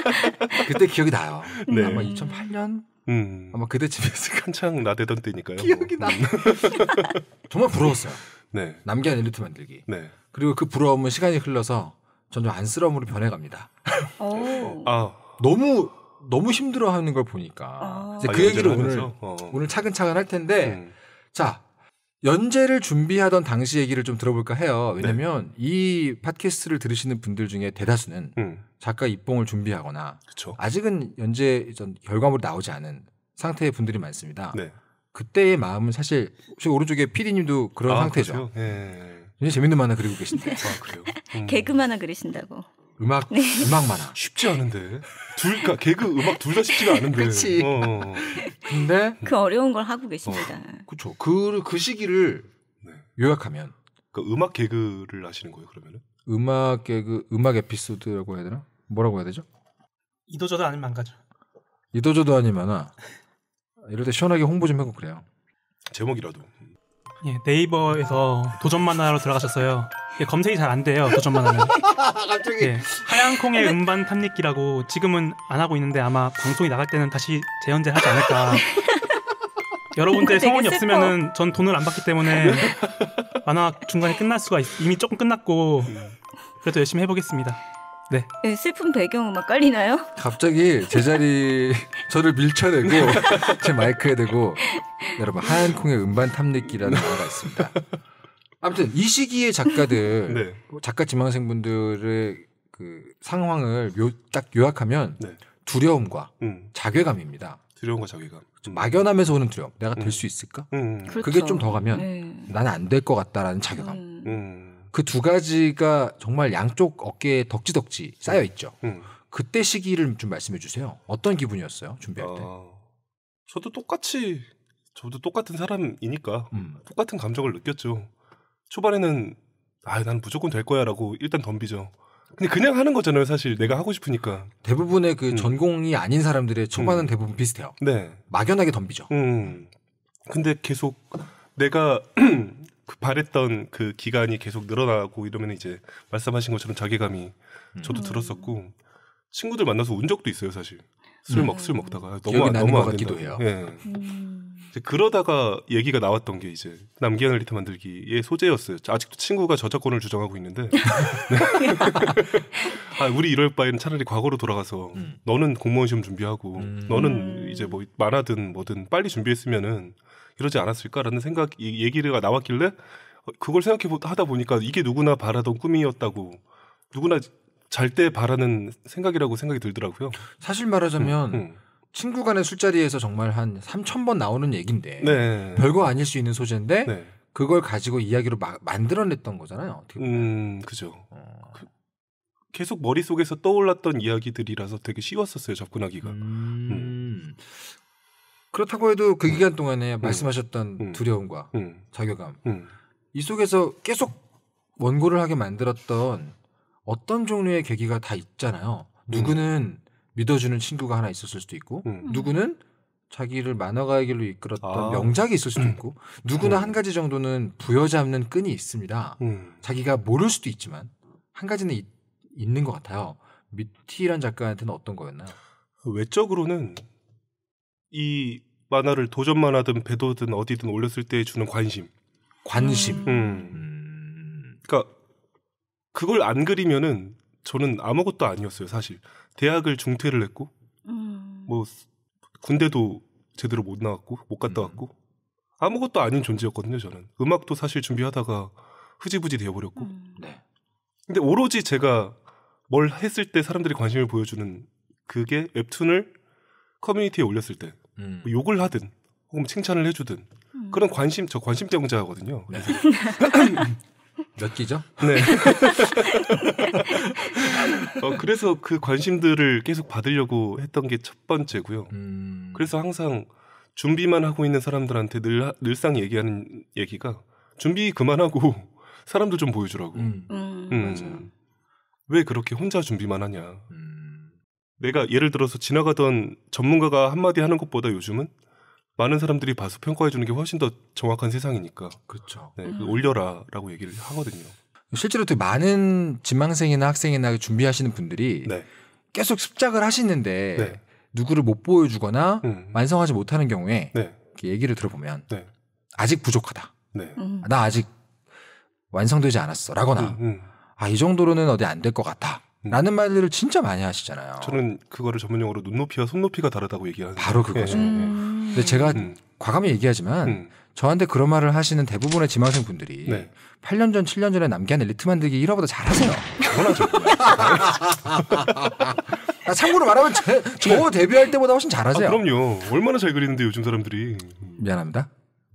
[laughs] 그때 기억이 나요. 네. 아마 2008년 음. 아마 그때쯤에서 한창 나대던 때니까요. 기억이 나. 음. 정말 부러웠어요. 네. 남기 한 엘리트 만들기. 네. 그리고 그 부러움은 시간이 흘러서 점점 안쓰러움으로 변해갑니다. 어. 아. 너무 너무 힘들어하는 걸 보니까 아. 이제 그 아, 얘기를 오늘 어. 오늘 차근차근 할 텐데 음. 자 연재를 준비하던 당시 얘기를 좀 들어볼까 해요. 왜냐하면 네. 이 팟캐스트를 들으시는 분들 중에 대다수는 음. 작가 입봉을 준비하거나 그쵸. 아직은 연재 전 결과물이 나오지 않은 상태의 분들이 많습니다. 네. 그때의 마음은 사실 혹시 오른쪽에 피디님도 그런 아, 상태죠. 그렇죠. 예. 굉장히 재밌는 만화 그리고 계신데. 아, 그래요? 음. 개그 만화 그리신다고. 음악 네. 음악 만화 쉽지 않은데 둘 다, 그러니까 개그 음악 둘 다 쉽지가 않은데. 그렇 어, 어, 어. 근데 그 어려운 걸 하고 계십니다. 어, 그렇그그 그 시기를 네. 요약하면 그 음악 개그를 하시는 거예요 그러면은? 음악 개그 음악 에피소드라고 해야 되나? 뭐라고 해야 되죠? 이도저도 아닌 만가죠 이도저도 아닌 만화. 이럴 때 시원하게 홍보 좀 하고 그래요. 제목이라도. 예, 네이버에서 도전 만화로 들어가셨어요. 예, 검색이 잘 안 돼요. 도전 만화는. [laughs] 갑자기 예, 하얀 콩의 음반 탐닉기라고 지금은 안 하고 있는데 아마 방송이 나갈 때는 다시 재연재 하지 않을까. [laughs] 네. 여러분들 의 성원이 없으면은 전 돈을 안 받기 때문에 네. 만화 중간에 끝날 수가 있, 이미 조금 끝났고 네. 그래도 열심히 해보겠습니다. 네. 네. 슬픈 배경음악 깔리나요? 갑자기 제자리 [laughs] 저를 밀쳐내고 [laughs] 제 마이크에 대고 여러분 하얀 콩의 음반 탐닉기라는 영화가 [laughs] 있습니다. 아무튼 이 시기의 작가들 네. 작가 지망생분들의 그 상황을 묘, 딱 요약하면 네. 두려움과 음. 자괴감입니다. 두려움과 자괴감. 그렇죠. 막연함에서 오는 두려움. 내가 음. 될수 있을까? 음. 그게 그렇 좀더 가면 그렇죠. 나는 안 될 것 같다라는 자괴감. 음. 음. 그두 가지가 정말 양쪽 어깨에 덕지덕지 쌓여 있죠. 음. 음. 그때 시기를 좀 말씀해 주세요. 어떤 기분이었어요? 준비할 때? 아, 저도 똑같이 저도 똑같은 사람이니까 음. 똑같은 감정을 느꼈죠. 초반에는 아, 난 무조건 될 거야라고 일단 덤비죠. 근데 그냥 하는 거잖아요, 사실 내가 하고 싶으니까. 대부분의 그 음. 전공이 아닌 사람들의 초반은 음. 대부분 비슷해요. 네. 막연하게 덤비죠. 음. 근데 계속 내가 [clears throat] 그 바랬던 그 기간이 계속 늘어나고 이러면 이제 말씀하신 것처럼 자괴감이 음. 저도 음. 들었었고 친구들 만나서 운 적도 있어요 사실 술 먹술 음. 먹다가 너무 안 너무 안 같기도 예. 음. 이제 그러다가 얘기가 나왔던 게 이제 남기현을 리터 만들기의 소재였어요. 아직도 친구가 저작권을 주장하고 있는데 [laughs] 아, 우리 이럴 바에는 차라리 과거로 돌아가서 음. 너는 공무원 시험 준비하고 음. 너는 이제 뭐 만화든 뭐든 빨리 준비했으면은 이러지 않았을까라는 생각 얘기가 나왔길래 어, 그걸 생각해 하다 보니까 이게 누구나 바라던 꿈이었다고 누구나 잘 때 바라는 생각이라고 생각이 들더라고요. 사실 말하자면 음, 음. 친구 간의 술자리에서 정말 한 3천 번 나오는 얘긴데 네. 별거 아닐 수 있는 소재인데 네. 그걸 가지고 이야기로 마, 만들어냈던 거잖아요. 어떻게 보면. 음, 그죠. 어. 그, 계속 머릿속에서 떠올랐던 이야기들이라서 되게 쉬웠었어요, 접근하기가. 음. 음. 그렇다고 해도 그 음. 기간 동안에 음. 말씀하셨던 음. 두려움과 음. 자괴감 음. 이 속에서 계속 원고를 하게 만들었던 어떤 종류의 계기가 다 있잖아요. 음. 누구는 믿어주는 친구가 하나 있었을 수도 있고, 누구는 자기를 만화가의 길로 이끌었던 아. 명작이 있을 수도 있고, 누구나 한 가지 정도는 부여잡는 끈이 있습니다. 자기가 모를 수도 있지만 한 가지는 있, 는것 같아요. 미티란 작가한테는 어떤 거였나요? 그 외적으로는 이 만화를 도전 만화든 배도든 어디든 올렸을 때 주는 관심. 관심. 음. 음. 그러니까 그걸 안 그리면은 저는 아무것도 아니었어요 사실. 대학을 중퇴를 했고 음. 뭐 군대도 제대로 못 나왔고 못 갔다 음. 왔고 아무것도 아닌 존재였거든요 저는. 음악도 사실 준비하다가 흐지부지 되어버렸고. 네. 근데 오로지 제가 뭘 했을 때 사람들이 관심을 보여주는 그게 웹툰을 커뮤니티에 올렸을 때 음. 뭐 욕을 하든 혹은 뭐 칭찬을 해주든 음. 그런 관심 저 관심 대응자거든요. 네. [laughs] 몇 기죠? 네. [laughs] 어, 그래서 그 관심들을 계속 받으려고 했던 게 첫 번째고요. 음. 그래서 항상 준비만 하고 있는 사람들한테 늘 늘상 얘기하는 얘기가 준비 그만하고 사람들 좀 보여주라고. 음. 음. 음. 왜 그렇게 혼자 준비만 하냐. 음. 내가 예를 들어서 지나가던 전문가가 한마디 하는 것보다 요즘은 많은 사람들이 봐서 평가해 주는 게 훨씬 더 정확한 세상이니까. 그렇죠. 네, 음. 올려라라고 얘기를 하거든요. 실제로 되게 많은 지망생이나 학생이나 준비하시는 분들이 네. 계속 습작을 하시는데 네. 누구를 못 보여주거나 음. 완성하지 못하는 경우에 네. 얘기를 들어보면 네. 아직 부족하다. 네. 음. 아, 나 아직 완성되지 않았어라거나 음, 음. 아이 정도로는 어디 안 될 것 같아. 라는 말들을 진짜 많이 하시잖아요. 저는 그거를 전문용어로 눈높이와 손높이가 다르다고 얘기하는 바로 그거죠. 네. 근데 제가 음. 과감히 얘기하지만 음. 저한테 그런 말을 하시는 대부분의 지망생 분들이 네. 8년 전, 7년 전에 남기한 엘리트 만들기 1화보다 잘하세요. 당연 아, [laughs] 참고로 말하면 제, 저 네. 데뷔할 때보다 훨씬 잘하세요. 아, 그럼요. 얼마나 잘 그리는데 요즘 사람들이. 미안합니다.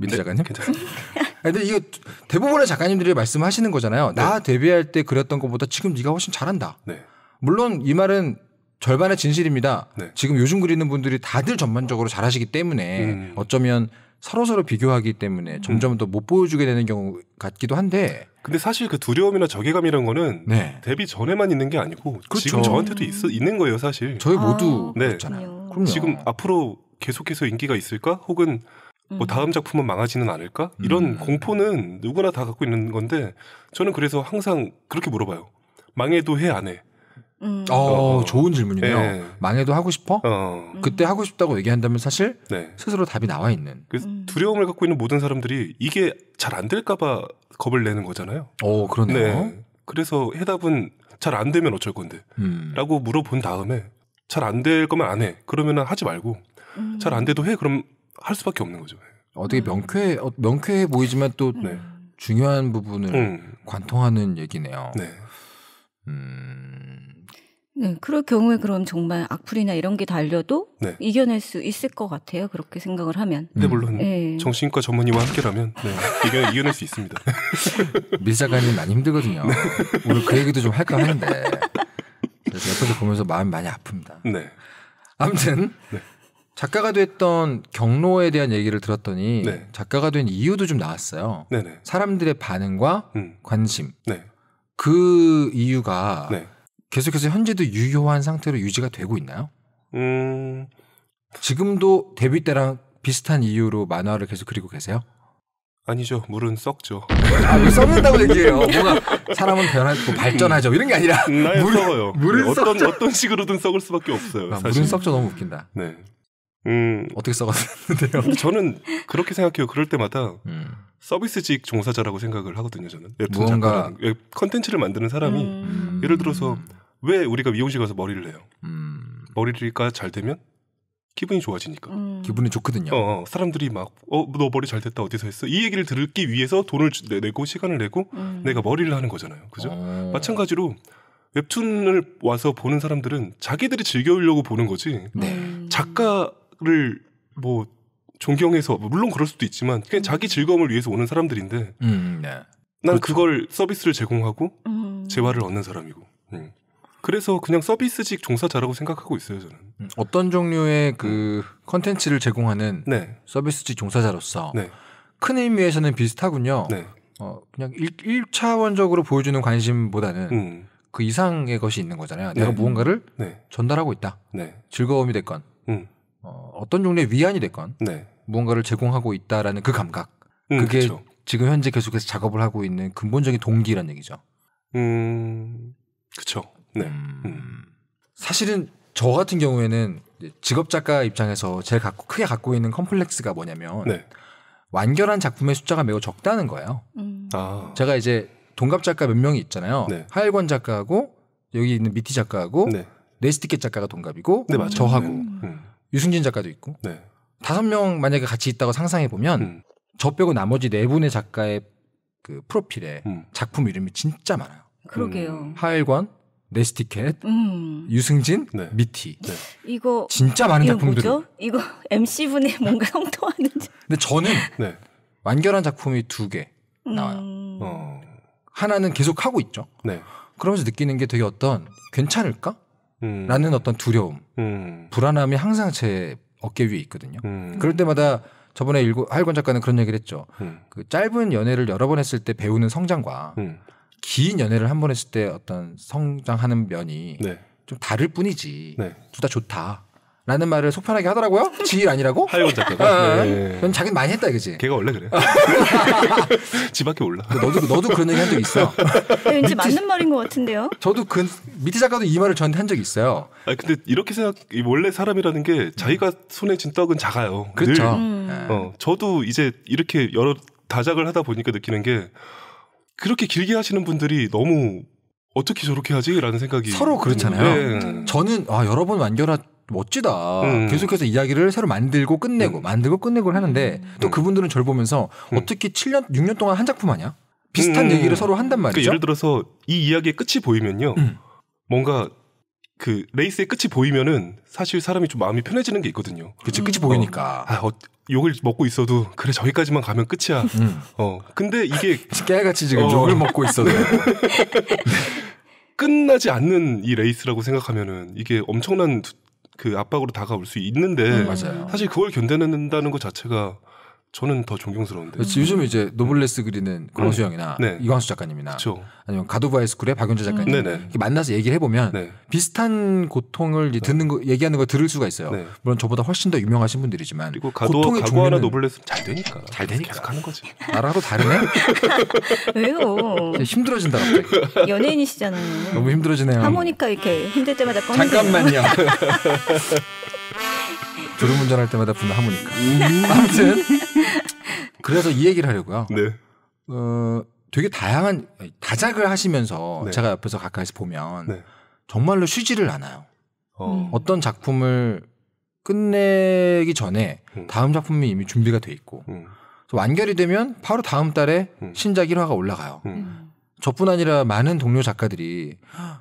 민트 네, 작가님. 괜아요 [laughs] 아, 근데 이거 대부분의 작가님들이 말씀하시는 거잖아요. 네. 나 데뷔할 때 그렸던 것보다 지금 네가 훨씬 잘한다. 네. 물론 이 말은 절반의 진실입니다. 지금 요즘 그리는 분들이 다들 전반적으로 잘하시기 때문에 음. 어쩌면 서로서로 비교하기 때문에 음. 점점 더 못 보여주게 되는 경우 같기도 한데. 근데 사실 그 두려움이나 저괴감이란 거는 네. 데뷔 전에만 있는 게 아니고 그렇죠. 지금 저한테도 있, 있는 거예요, 사실. 저희 모두 아, 네. 그렇잖아요. 그럼요. 지금 앞으로 계속해서 인기가 있을까? 혹은 뭐 다음 음. 작품은 망하지는 않을까? 이런 음. 공포는 누구나 다 갖고 있는 건데 저는 그래서 항상 그렇게 물어봐요. 망해도 해 안 해? 어, 어, 좋은 질문이네요. 네. 망해도 하고 싶어? 어. 그때 하고 싶다고 얘기한다면 사실 네. 스스로 답이 나와 있는. 그래서 음. 두려움을 갖고 있는 모든 사람들이 이게 잘 안 될까봐 겁을 내는 거잖아요. 어, 그렇네요 네. 그래서 해답은 잘 안 되면 어쩔 건데? 라고 물어본 다음에 잘 안 될 거면 안 해. 그러면 하지 말고 잘 안 돼도 해. 그럼 할 수밖에 없는 거죠. 네. 어떻게 음. 명쾌 어, 명쾌해 보이지만 또 네. 네. 중요한 부분을 음. 관통하는 얘기네요. 네. 음. 네, 그럴 경우에 그럼 정말 악플이나 이런 게 달려도 네. 이겨낼 수 있을 것 같아요. 그렇게 생각을 하면. 네, 물론 네. 정신과 전문의와 함께라면 네, 이겨, 이겨낼 수 있습니다. [laughs] 밀사가님 많이 힘들거든요. 오늘 네. 그 얘기도 좀 할까 하는데 그래서 옆에서 보면서 마음이 많이 아픕니다. 네. 아무튼 네. 작가가 됐던 경로에 대한 얘기를 들었더니 네. 작가가 된 이유도 좀 나왔어요. 네네. 사람들의 반응과 음. 관심. 네. 그 이유가 네. 계속해서 현재도 유효한 상태로 유지가 되고 있나요? 음... 지금도 데뷔 때랑 비슷한 이유로 만화를 계속 그리고 계세요? 아니죠. 물은 썩죠. [laughs] 아, 물 썩는다고 얘기해요. 뭔가 사람은 변하고 뭐 발전하죠. 이런 게 아니라 물, 썩어요. 물은 어떤 썩죠. 어떤 식으로든 썩을 수밖에 없어요. 아, 물은 썩죠. 너무 웃긴다. 네. 음, 어떻게 써갔는데요? 저는 그렇게 생각해요. 그럴 때마다 음. 서비스직 종사자라고 생각을 하거든요. 저는 웹툰 무언가... 작 컨텐츠를 만드는 사람이 음... 예를 들어서 왜 우리가 미용실 가서 머리를 해요? 음... 머리가 잘 되면 기분이 좋아지니까. 음... 기분이 좋거든요. 어, 어. 사람들이 막, 어, 너 머리 잘 됐다, 어디서 했어? 이 얘기를 들기 을 위해서 돈을 주, 내, 내고, 시간을 내고, 음. 내가 머리를 하는 거잖아요. 그죠? 어... 마찬가지로 웹툰을 와서 보는 사람들은 자기들이 즐겨오려고 보는 거지. 네. 음. 작가 문화를 뭐 존경해서 뭐 물론 그럴 수도 있지만 그냥 음. 자기 즐거움을 위해서 오는 사람들인데 음, 네. 난 그렇죠. 그걸 서비스를 제공하고 음. 재화를 얻는 사람이고 음. 그래서 그냥 서비스직 종사자라고 생각하고 있어요 저는 음, 어떤 종류의 그 음. 컨텐츠를 제공하는 네. 서비스직 종사자로서 네. 큰 의미에서는 비슷하군요 네. 어, 그냥 1 차원적으로 보여주는 관심보다는 그 이상의 것이 있는 거잖아요 내가 네. 무언가를 네. 전달하고 있다 네. 즐거움이 됐건 음. 어떤 종류의 위안이 됐건 네. 무언가를 제공하고 있다라는 그 감각 음, 그게 그쵸. 지금 현재 계속해서 작업을 하고 있는 근본적인 동기란 얘기죠. 음, 그렇 네. 음. 음. 사실은 저 같은 경우에는 직업 작가 입장에서 제일 갖고 크게 갖고 있는 컴플렉스가 뭐냐면 네. 완결한 작품의 숫자가 매우 적다는 거예요. 음. 아. 제가 이제 동갑 작가 몇 명이 있잖아요. 네. 하일권 작가하고 여기 있는 미티 작가하고 네. 네스티켓 작가가 동갑이고 네, 저하고 음. 유승진 작가도 있고 네. 다섯 네. 명 만약에 같이 있다고 상상해 보면 음. 저 빼고 나머지 네 분의 작가의 그 프로필에 음. 작품 이름이 진짜 많아요. 그러게요. 음. 하일관, 네스티켓, 음. 유승진, 네. 미티. 네. 이거 진짜 많은 작품들. 이거, 이거 MC 분의 뭔가 성토하는지. 근데 저는 네. 완결한 작품이 두개 음. 나와요. 음. 어. 하나는 계속 하고 있죠. 네. 그러면서 느끼는 게 되게 어떤 괜찮을까? 음. 라는 어떤 두려움, 음. 불안함이 항상 제 어깨 위에 있거든요. 음. 그럴 때마다 저번에 일고, 할권 작가는 그런 얘기를 했죠. 음. 그 짧은 연애를 여러 번 했을 때 배우는 성장과 음. 긴 연애를 한 번 했을 때 어떤 성장하는 면이 네. 좀 다를 뿐이지 네. 둘다 좋다. 라는 말을 속편하게 하더라고요. 지일 아니라고? [laughs] 하여운 작가가. 아, 아, 아, 네. 그럼 자기는 많이 했다 이거지. 걔가 원래 그래. [laughs] 집 밖에 올라. 너도 너도 그런 얘기 한 적 있어. 네, 왠지 맞는 말인 것 같은데요. 저도 그 미티 작가도 이 말을 저한테 한적 있어요. 아 근데 이렇게 생각 원래 사람이라는 게 자기가 손에 쥔 떡은 작아요. 그렇죠. 음. 네. 어, 저도 이제 이렇게 여러 다작을 하다 보니까 느끼는 게 그렇게 길게 하시는 분들이 너무 어떻게 저렇게 하지라는 생각이 서로 그렇잖아요. 네. 저는 아 여러 번 완결하 멋지다. 음. 계속해서 이야기를 새로 만들고 끝내고 음. 만들고 끝내고 하는데 음. 또 그분들은 절 보면서 음. 어떻게 7년 6년 동안 한 작품 하냐? 비슷한 음. 얘기를 서로 한단 말이죠. 그 예를 들어서 이 이야기의 끝이 보이면요. 뭔가 그 레이스의 끝이 보이면은 사실 사람이 좀 마음이 편해지는 게 있거든요. 그치 끝이 보이니까. 어, 아, 어, 욕을 먹고 있어도 그래 저기까지만 가면 끝이야. 음. 어 근데 이게 [laughs] 깨알같이 지금 어. 욕을 먹고 있어도 [laughs] 네. 끝나지 않는 이 레이스라고 생각하면은 이게 엄청난 그 압박으로 다가올 수 있는데 음, 사실 그걸 견뎌낸다는 것 자체가 저는 더 존경스러운데. 그렇지, 요즘 이제 노블레스 그리는 권수 음. 이나 네. 이광수 작가님이나 그쵸. 아니면 가두브 이스쿨의 박윤재 작가님 음. 이렇게 만나서 얘기를 해보면 네. 비슷한 고통을 네. 듣는 거 얘기하는 거 들을 수가 있어요. 네. 물론 저보다 훨씬 더 유명하신 분들이지만 그리고 가두, 고통의 종류는 노블레스 잘 되니까 [laughs] 잘 되니까 계속 하는 거지. 나라도 다르네. [laughs] 왜요? 힘들어진다 갑자기. 연예인이시잖아요. 너무 힘들어지네요. 하모니까 이렇게 힘들 때마다 꺼내. 잠깐만요. [laughs] 졸음운전할 때마다 분다 하모니까. 음. 아무튼 그래서 이 얘기를 하려고요. 네. 어 되게 다양한 다작을 하시면서 네. 제가 옆에서 가까이서 보면 네. 정말로 쉬지를 않아요. 어. 음. 떤 작품을 끝내기 전에 음. 다음 작품이 이미 준비가 돼 있고 음. 완결이 되면 바로 다음 달에 음. 신작 1화가 올라가요. 음. 저뿐 아니라 많은 동료 작가들이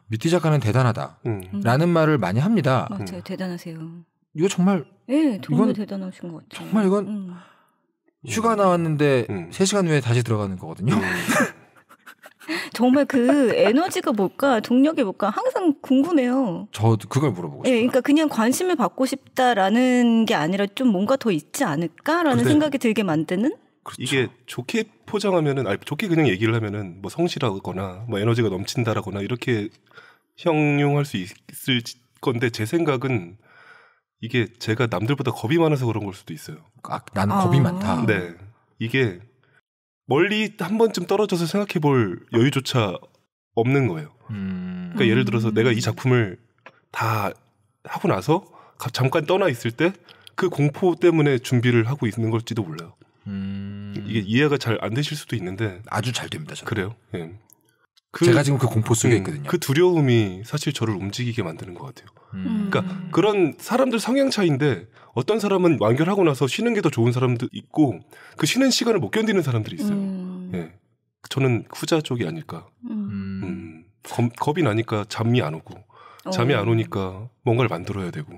미티 아. 작가는 대단하다라는 말을 많이 합니다. 맞아요, 대단하세요. 이거 정말 예, 네, 정말 대단하신 것 같아요. 정말 이건 음. 휴가 나왔는데 음. 3시간 후에 다시 들어가는 거거든요. 음. [laughs] 정말 그 에너지가 뭘까, 동력이 뭘까 항상 궁금해요. 저 그걸 물어보고 예, 싶어요. 예, 그러니까 그냥 관심을 받고 싶다라는 게 아니라 좀 뭔가 더 있지 않을까라는 근데, 생각이 들게 만드는. 그렇죠. 이게 좋게 포장하면은 아니 좋게 그냥 얘기를 하면은 뭐 성실하거나 뭐 에너지가 넘친다라거나 이렇게 형용할 수 있을 건데 제 생각은 이게 제가 남들보다 겁이 많아서 그런 걸 수도 있어요. 아, 나는 겁이 아. 많다. 네. 이게 멀리 한 번쯤 떨어져서 생각해 볼 여유조차 없는 거예요. 음. 그러니까 예를 들어서 내가 이 작품을 다 하고 나서 잠깐 떠나 있을 때 그 공포 때문에 준비를 하고 있는 걸지도 몰라요. 음. 이게 이해가 잘 안 되실 수도 있는데 아주 잘 됩니다. 저는. 그래요? 예. 그 제가 지금 그 공포 속에 음, 있거든요. 그 두려움이 사실 저를 움직이게 만드는 것 같아요. 음. 그러니까 그런 사람들 성향 차이인데 어떤 사람은 완결하고 나서 쉬는 게 더 좋은 사람도 있고 그 쉬는 시간을 못 견디는 사람들이 있어요. 음. 예. 저는 후자 쪽이 아닐까. 음. 음. 음. 겁, 이 나니까 잠이 안 오고 잠이 어. 안 오니까 뭔가를 만들어야 되고.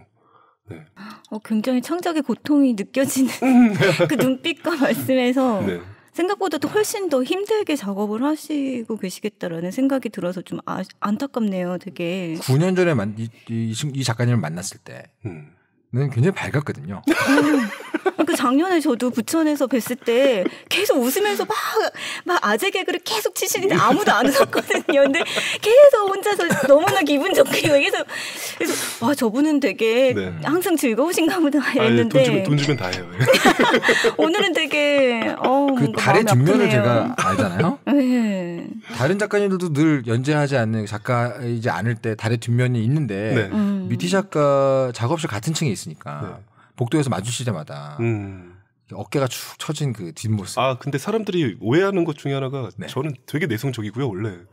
네. 어, 굉장히 창작의 고통이 느껴지는 음. [laughs] 그 눈빛과 말씀에서 네. 생각보다도 훨씬 더 힘들게 작업을 하시고 계시겠다라는 생각이 들어서 좀 아, 안타깝네요, 되게. 9년 전에 만, 이, 이, 이 작가님을 만났을 때는 음. 굉장히 밝았거든요. 음. 그러니까 작년에 저도 부천에서 뵀을 때 계속 웃으면서 막, 막 아재 개그를 계속 치시는데 아무도 안 웃었거든요. 근데 계속 혼자서 너무나 기분 좋게 계속, 그래서 와, 저분은 되게 네. 항상 즐거우신가 보다 아, 예, 했는데. 아니, 돈, 주면, 돈 주면 다 해요. [laughs] 오늘은 되게, 어, 그 달의 뒷면을 제가 알잖아요. [laughs] 네. 다른 작가님들도 늘 연재하지 않는 작가이지 않을 때 달의 뒷면이 있는데 네. 음. 미티 작가 작업실 같은 층에 있으니까. 네. 복도에서 마주치자마자 음. 어깨가 축 처진 그 뒷모습. 아 근데 사람들이 오해하는 것 중에 하나가 네. 저는 되게 내성적이고요 원래 음,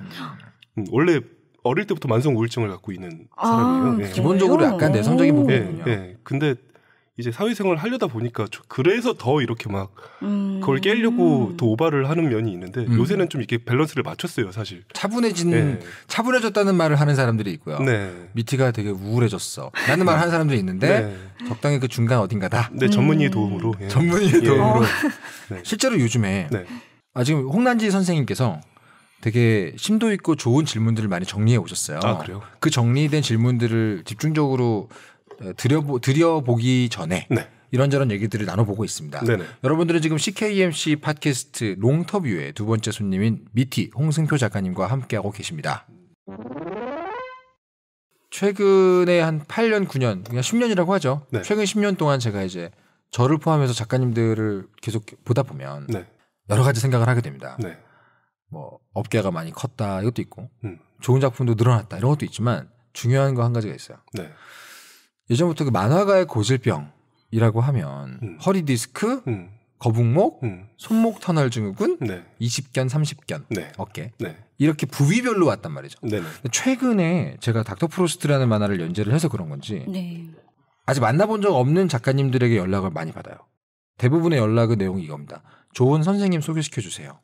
음 원래 어릴 때부터 만성 우울증을 갖고 있는 아, 사람이에요. 예. 기본적으로 약간 내성적인 네, 부분이군요. 예, 예. 근데 이제 사회생활을 하려다 보니까 그래서 더 이렇게 막 음. 그걸 깨려고 더 오바를 하는 면이 있는데 음. 요새는 좀 이렇게 밸런스를 맞췄어요 사실 차분해진 네. 차분해졌다는 말을 하는 사람들이 있고요 네. 미티가 되게 우울해졌어 라는 말을 네. 하는 사람도 있는데 네. 적당히 그 중간 어딘가다 네 전문의의 음. 도움으로 예. 전문의의 예. 도움으로 예. 실제로 요즘에 네. 아 지금 홍난지 선생님께서 되게 심도 있고 좋은 질문들을 많이 정리해 오셨어요. 아, 그래요? 그 정리된 질문들을 집중적으로 어, 들여보, 들여보기 전에 네. 이런저런 얘기들을 나눠보고 있습니다. 네네. 여러분들은 지금 CKMC 팟캐스트 롱터뷰의 두 번째 손님인 미티 홍승표 작가님과 함께하고 계십니다. 최근에 한 8년, 9년, 그냥 10년이라고 하죠. 네. 최근 10년 동안 제가 이제 저를 포함해서 작가님들을 계속 보다 보면 네. 여러 가지 생각을 하게 됩니다. 네. 뭐 업계가 많이 컸다 이것도 있고 음. 좋은 작품도 늘어났다 이런 것도 있지만 중요한 거 한 가지가 있어요. 네. 예전부터 그 만화가의 고질병이라고 하면 음. 허리 디스크, 음. 거북목, 음. 손목 터널 증후군, 네. 20견, 30견, 네. 어깨 네. 이렇게 부위별로 왔단 말이죠. 네, 네. 최근에 제가 닥터 프로스트라는 만화를 연재를 해서 그런 건지 네. 아직 만나본 적 없는 작가님들에게 연락을 많이 받아요. 대부분의 연락의 내용이 이겁니다. 좋은 선생님 소개시켜 주세요.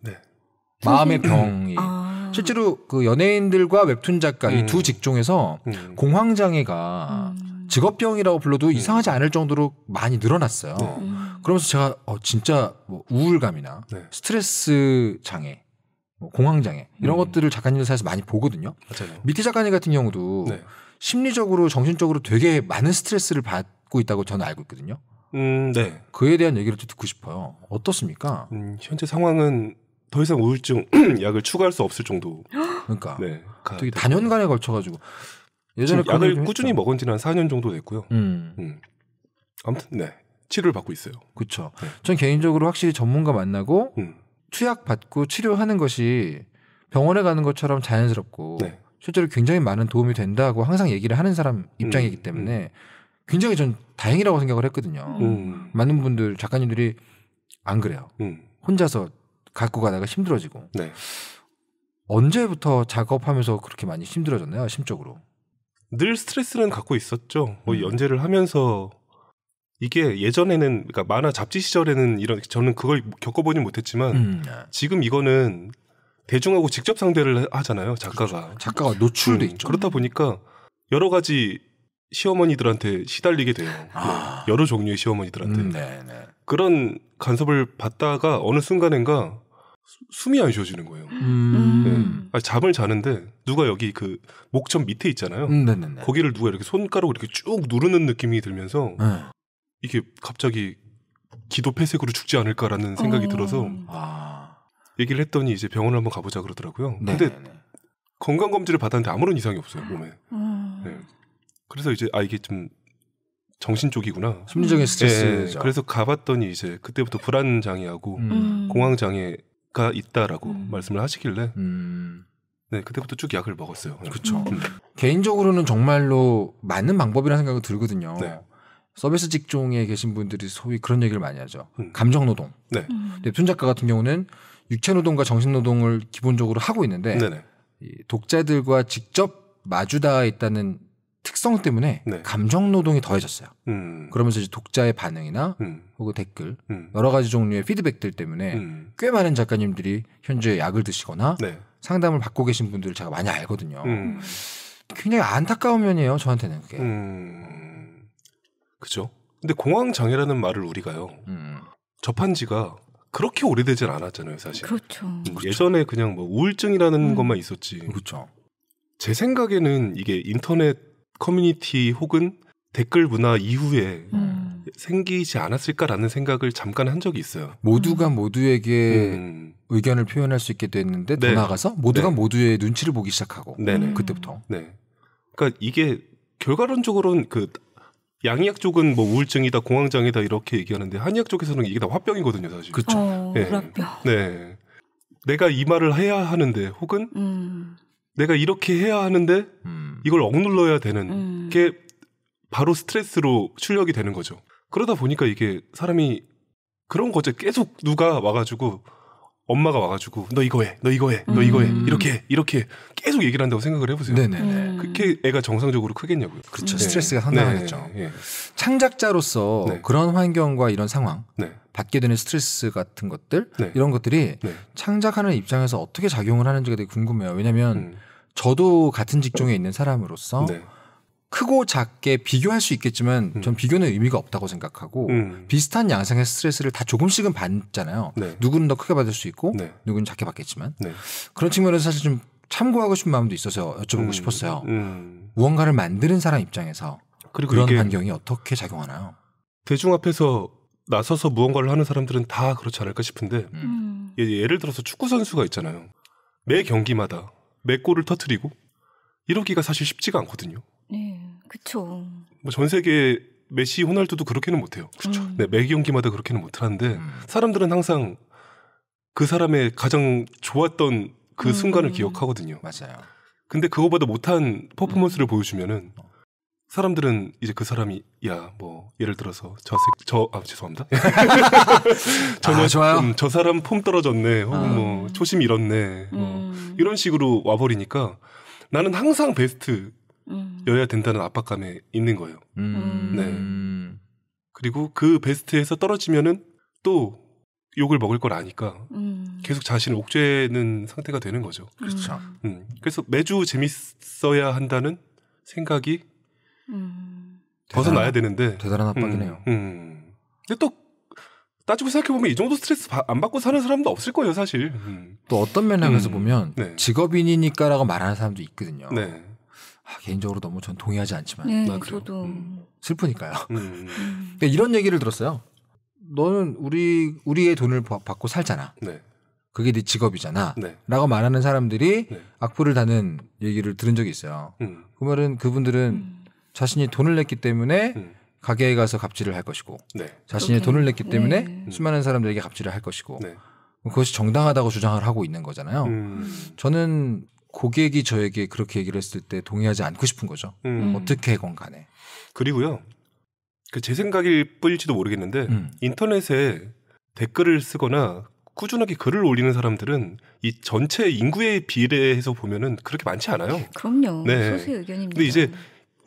마음의 병이 아. 실제로 그 연예인들과 웹툰 작가 음. 이두 직종에서 음. 공황 장애가 음. 직업병이라고 불러도 네. 이상하지 않을 정도로 많이 늘어났어요. 네. 그러면서 제가 어, 진짜 뭐 우울감이나 네. 스트레스 장애 뭐 공황장애 이런 음. 것들을 작가님들 사이에서 많이 보거든요. 맞아 미티 작가님 같은 경우도 네. 심리적으로 정신적으로 되게 많은 스트레스를 받고 있다고 저는 알고 있거든요. 음, 네. 그에 대한 얘기를 좀 듣고 싶어요. 어떻습니까? 음, 현재 상황은 더 이상 우울증 [clears throat] 약을 추가할 수 없을 정도. 그러니까, 네, 되게 단연간에 걸쳐가지고 예전에 약을 꾸준히 먹은 지는 한 4년 정도 됐고요. 음. 음. 아무튼 네. 치료를 받고 있어요. 그렇죠. 네. 전 개인적으로 확실히 전문가 만나고 음. 투약 받고 치료하는 것이 병원에 가는 것처럼 자연스럽고 네. 실제로 굉장히 많은 도움이 된다고 항상 얘기를 하는 사람 음. 입장이기 때문에 음. 굉장히 전 다행이라고 생각을 했거든요. 음. 많은 분들 작가님들이 안 그래요. 혼자서 갖고 가다가 힘들어지고 네. 언제부터 작업하면서 그렇게 많이 힘들어졌나요 심적으로? 늘 스트레스는 갖고 있었죠. 뭐 음. 연재를 하면서 이게 예전에는 그러니까 만화 잡지 시절에는 이런 저는 그걸 겪어보진 못했지만 음. 네. 지금 이거는 대중하고 직접 상대를 하잖아요 작가가 그렇죠. 작가가 노출돼 음, 있죠. 그렇다 보니까 여러 가지 시어머니들한테 시달리게 돼요. 아. 뭐 여러 종류의 시어머니들한테 음, 네, 네, 그런 간섭을 받다가 어느 순간인가 숨이 안 쉬어지는 거예요. 음. 네. 아, 잠을 자는데 누가 여기 그 목점 밑에 있잖아요. 음, 네네네. 거기를 누가 이렇게 손가락 으로 이렇게 쭉 누르는 느낌이 들면서 네. 이게 갑자기 기도 폐색으로 죽지 않을까라는 생각이 어. 들어서 아. 얘기를 했더니 이제 병원을 한번 가보자 그러더라고요. 네네네. 근데 건강 검진을 받았는데 아무런 이상이 없어요 몸에. 음. 네. 그래서 이제 아 이게 좀 정신 쪽이구나. 심리적인 예, 예. 스트레스. 네, 그래서 가봤더니 이제 그때부터 불안 장애하고 음. 음. 공황 장애 가 있다라고 음. 말씀을 하시길래 음. 네 그때부터 쭉 약을 먹었어요. 그렇죠. 음. 개인적으로는 정말로 맞는 방법이라는 생각이 들거든요. 네. 서비스 직종에 계신 분들이 소위 그런 얘기를 많이 하죠. 음. 감정 노동. 네. n 음. 툰 작가 같은 경우는 육체 노동과 정신 노동을 기본적으로 하고 있는데 네네. 이 독자들과 직접 마주다 있다는 특성 때문에 네. 감정 노동이 더해졌어요. 음. 그러면서 이제 독자의 반응이나 음. 혹은 댓글 음. 여러 가지 종류의 피드백들 때문에 음. 꽤 많은 작가님들이 현재 약을 드시거나 네. 상담을 받고 계신 분들을 제가 많이 알거든요. 음. 굉장히 안타까운 면이에요. 저한테는 그게. 음. 그죠. 근데 공황 장애라는 말을 우리가요 접한 지가 그렇게 오래되진 않았잖아요, 사실. 그렇죠. 그렇죠. 예전에 그냥 뭐 우울증이라는 것만 있었지. 그렇죠. 제 생각에는 이게 인터넷 커뮤니티 혹은 댓글 문화 이후에 음. 생기지 않았을까라는 생각을 잠깐 한 적이 있어요. 모두가 음. 모두에게 음. 의견을 표현할 수 있게 됐는데 네. 더나가서 모두가 네. 모두의 눈치를 보기 시작하고 네네. 네. 그때부터. 네. 그러니까 이게 결과론적으로는 그 양의학 쪽은 뭐 우울증이다, 공황장애다 이렇게 얘기하는데 한의학 쪽에서는 이게 다 화병이거든요, 사실. 그렇죠. 어, 네. 불합 그렇죠. 네. 내가 이 말을 해야 하는데 혹은 음. 내가 이렇게 해야 하는데 음. 음. 이걸 억눌러야 되는 음. 게 바로 스트레스로 출력이 되는 거죠. 그러다 보니까 이게 사람이 그런 거죠. 계속 누가 와가지고 엄마가 와가지고 너 이거 해, 너 이거 해, 너 이거 해, 음. 이렇게 이렇게 계속 얘기를 한다고 생각을 해보세요. 네네네. 음. 그렇게 애가 정상적으로 크겠냐고요. 그렇죠. 네. 스트레스가 네. 상당하겠죠. 네. 창작자로서 네. 그런 환경과 이런 상황, 네. 받게 되는 스트레스 같은 것들, 네. 이런 것들이 창작하는 입장에서 어떻게 작용을 하는지가 되게 궁금해요. 왜냐하면 음. 저도 같은 직종에 있는 사람으로서 네. 크고 작게 비교할 수 있겠지만 음. 전 비교는 의미가 없다고 생각하고 음. 비슷한 양상의 스트레스를 다 조금씩은 받잖아요. 네. 누구는 더 크게 받을 수 있고 네. 누구는 작게 받겠지만 네. 그런 측면에서 사실 좀 참고하고 싶은 마음도 있어서 여쭤보고 음. 싶었어요. 음. 무언가를 만드는 사람 입장에서 그리고 그런 환경이 어떻게 작용하나요? 대중 앞에서 나서서 무언가를 하는 사람들은 다 그렇지 않을까 싶은데 음. 음. 예, 예를 들어서 축구 선수가 있잖아요. 매 경기마다 맥골을 터트리고 이러기가 사실 쉽지가 않거든요. 네, 그렇죠. 뭐 전 세계 메시, 호날두도 그렇게는 못해요. 그렇죠. 음. 네, 매 경기마다 그렇게는 못하는데 음. 사람들은 항상 그 사람의 가장 좋았던 그 음. 순간을 기억하거든요. 맞아요. 근데 그거보다 못한 퍼포먼스를 음. 보여주면은 어. 사람들은 이제 그 사람이 야 뭐 예를 들어서 저저아 죄송합니다. 전혀 [laughs] 아, 좋아요. 음, 저 사람 폼 떨어졌네. 혹은 아. 뭐 초심 잃었네. 뭐 음. 이런 식으로 와 버리니까 나는 항상 베스트 음. 여야 된다는 압박감에 있는 거예요. 음. 네. 그리고 그 베스트에서 떨어지면은 또 욕을 먹을 걸 아니까 계속 자신을 옥죄는 상태가 되는 거죠. 그렇죠. 음. 그래서 매주 재밌어야 한다는 생각이 음. 벗어나야 되는데 대단한 압박이네요. 음, 음. 근데 또 따지고 생각해보면 이 정도 스트레스 바, 안 받고 사는 사람도 없을 거예요, 사실. 음. 음. 또 어떤 면에서 음. 보면 네. 직업인이니까라고 말하는 사람도 있거든요. 네. 아, 개인적으로 너무 전 동의하지 않지만. 네, 아, 저도. 음. 슬프니까요. 그러니까 이런 얘기를 들었어요. 너는 우리, 우리의 돈을 받고 살잖아. 네. 그게 네 직업이잖아. 네. 라고 말하는 사람들이 네. 악플을 다는 얘기를 들은 적이 있어요. 그러면 그분들은 자신이 돈을 냈기 때문에 음. 가게에 가서 갑질을 할 것이고 네. 자신이 돈을 냈기 네. 때문에 네. 수많은 사람들에게 갑질을 할 것이고 네. 그것이 정당하다고 주장을 하고 있는 거잖아요. 음. 저는 고객이 저에게 그렇게 얘기를 했을 때 동의하지 않고 싶은 거죠. 음. 음. 어떻게 해건 간에. 그리고요. 그 제 생각일 뿐일지도 모르겠는데 음. 인터넷에 댓글을 쓰거나 꾸준하게 글을 올리는 사람들은 이 전체 인구에 비례해서 보면은 그렇게 많지 않아요. 그럼요. 네. 소수 의견입니다. 근데 이제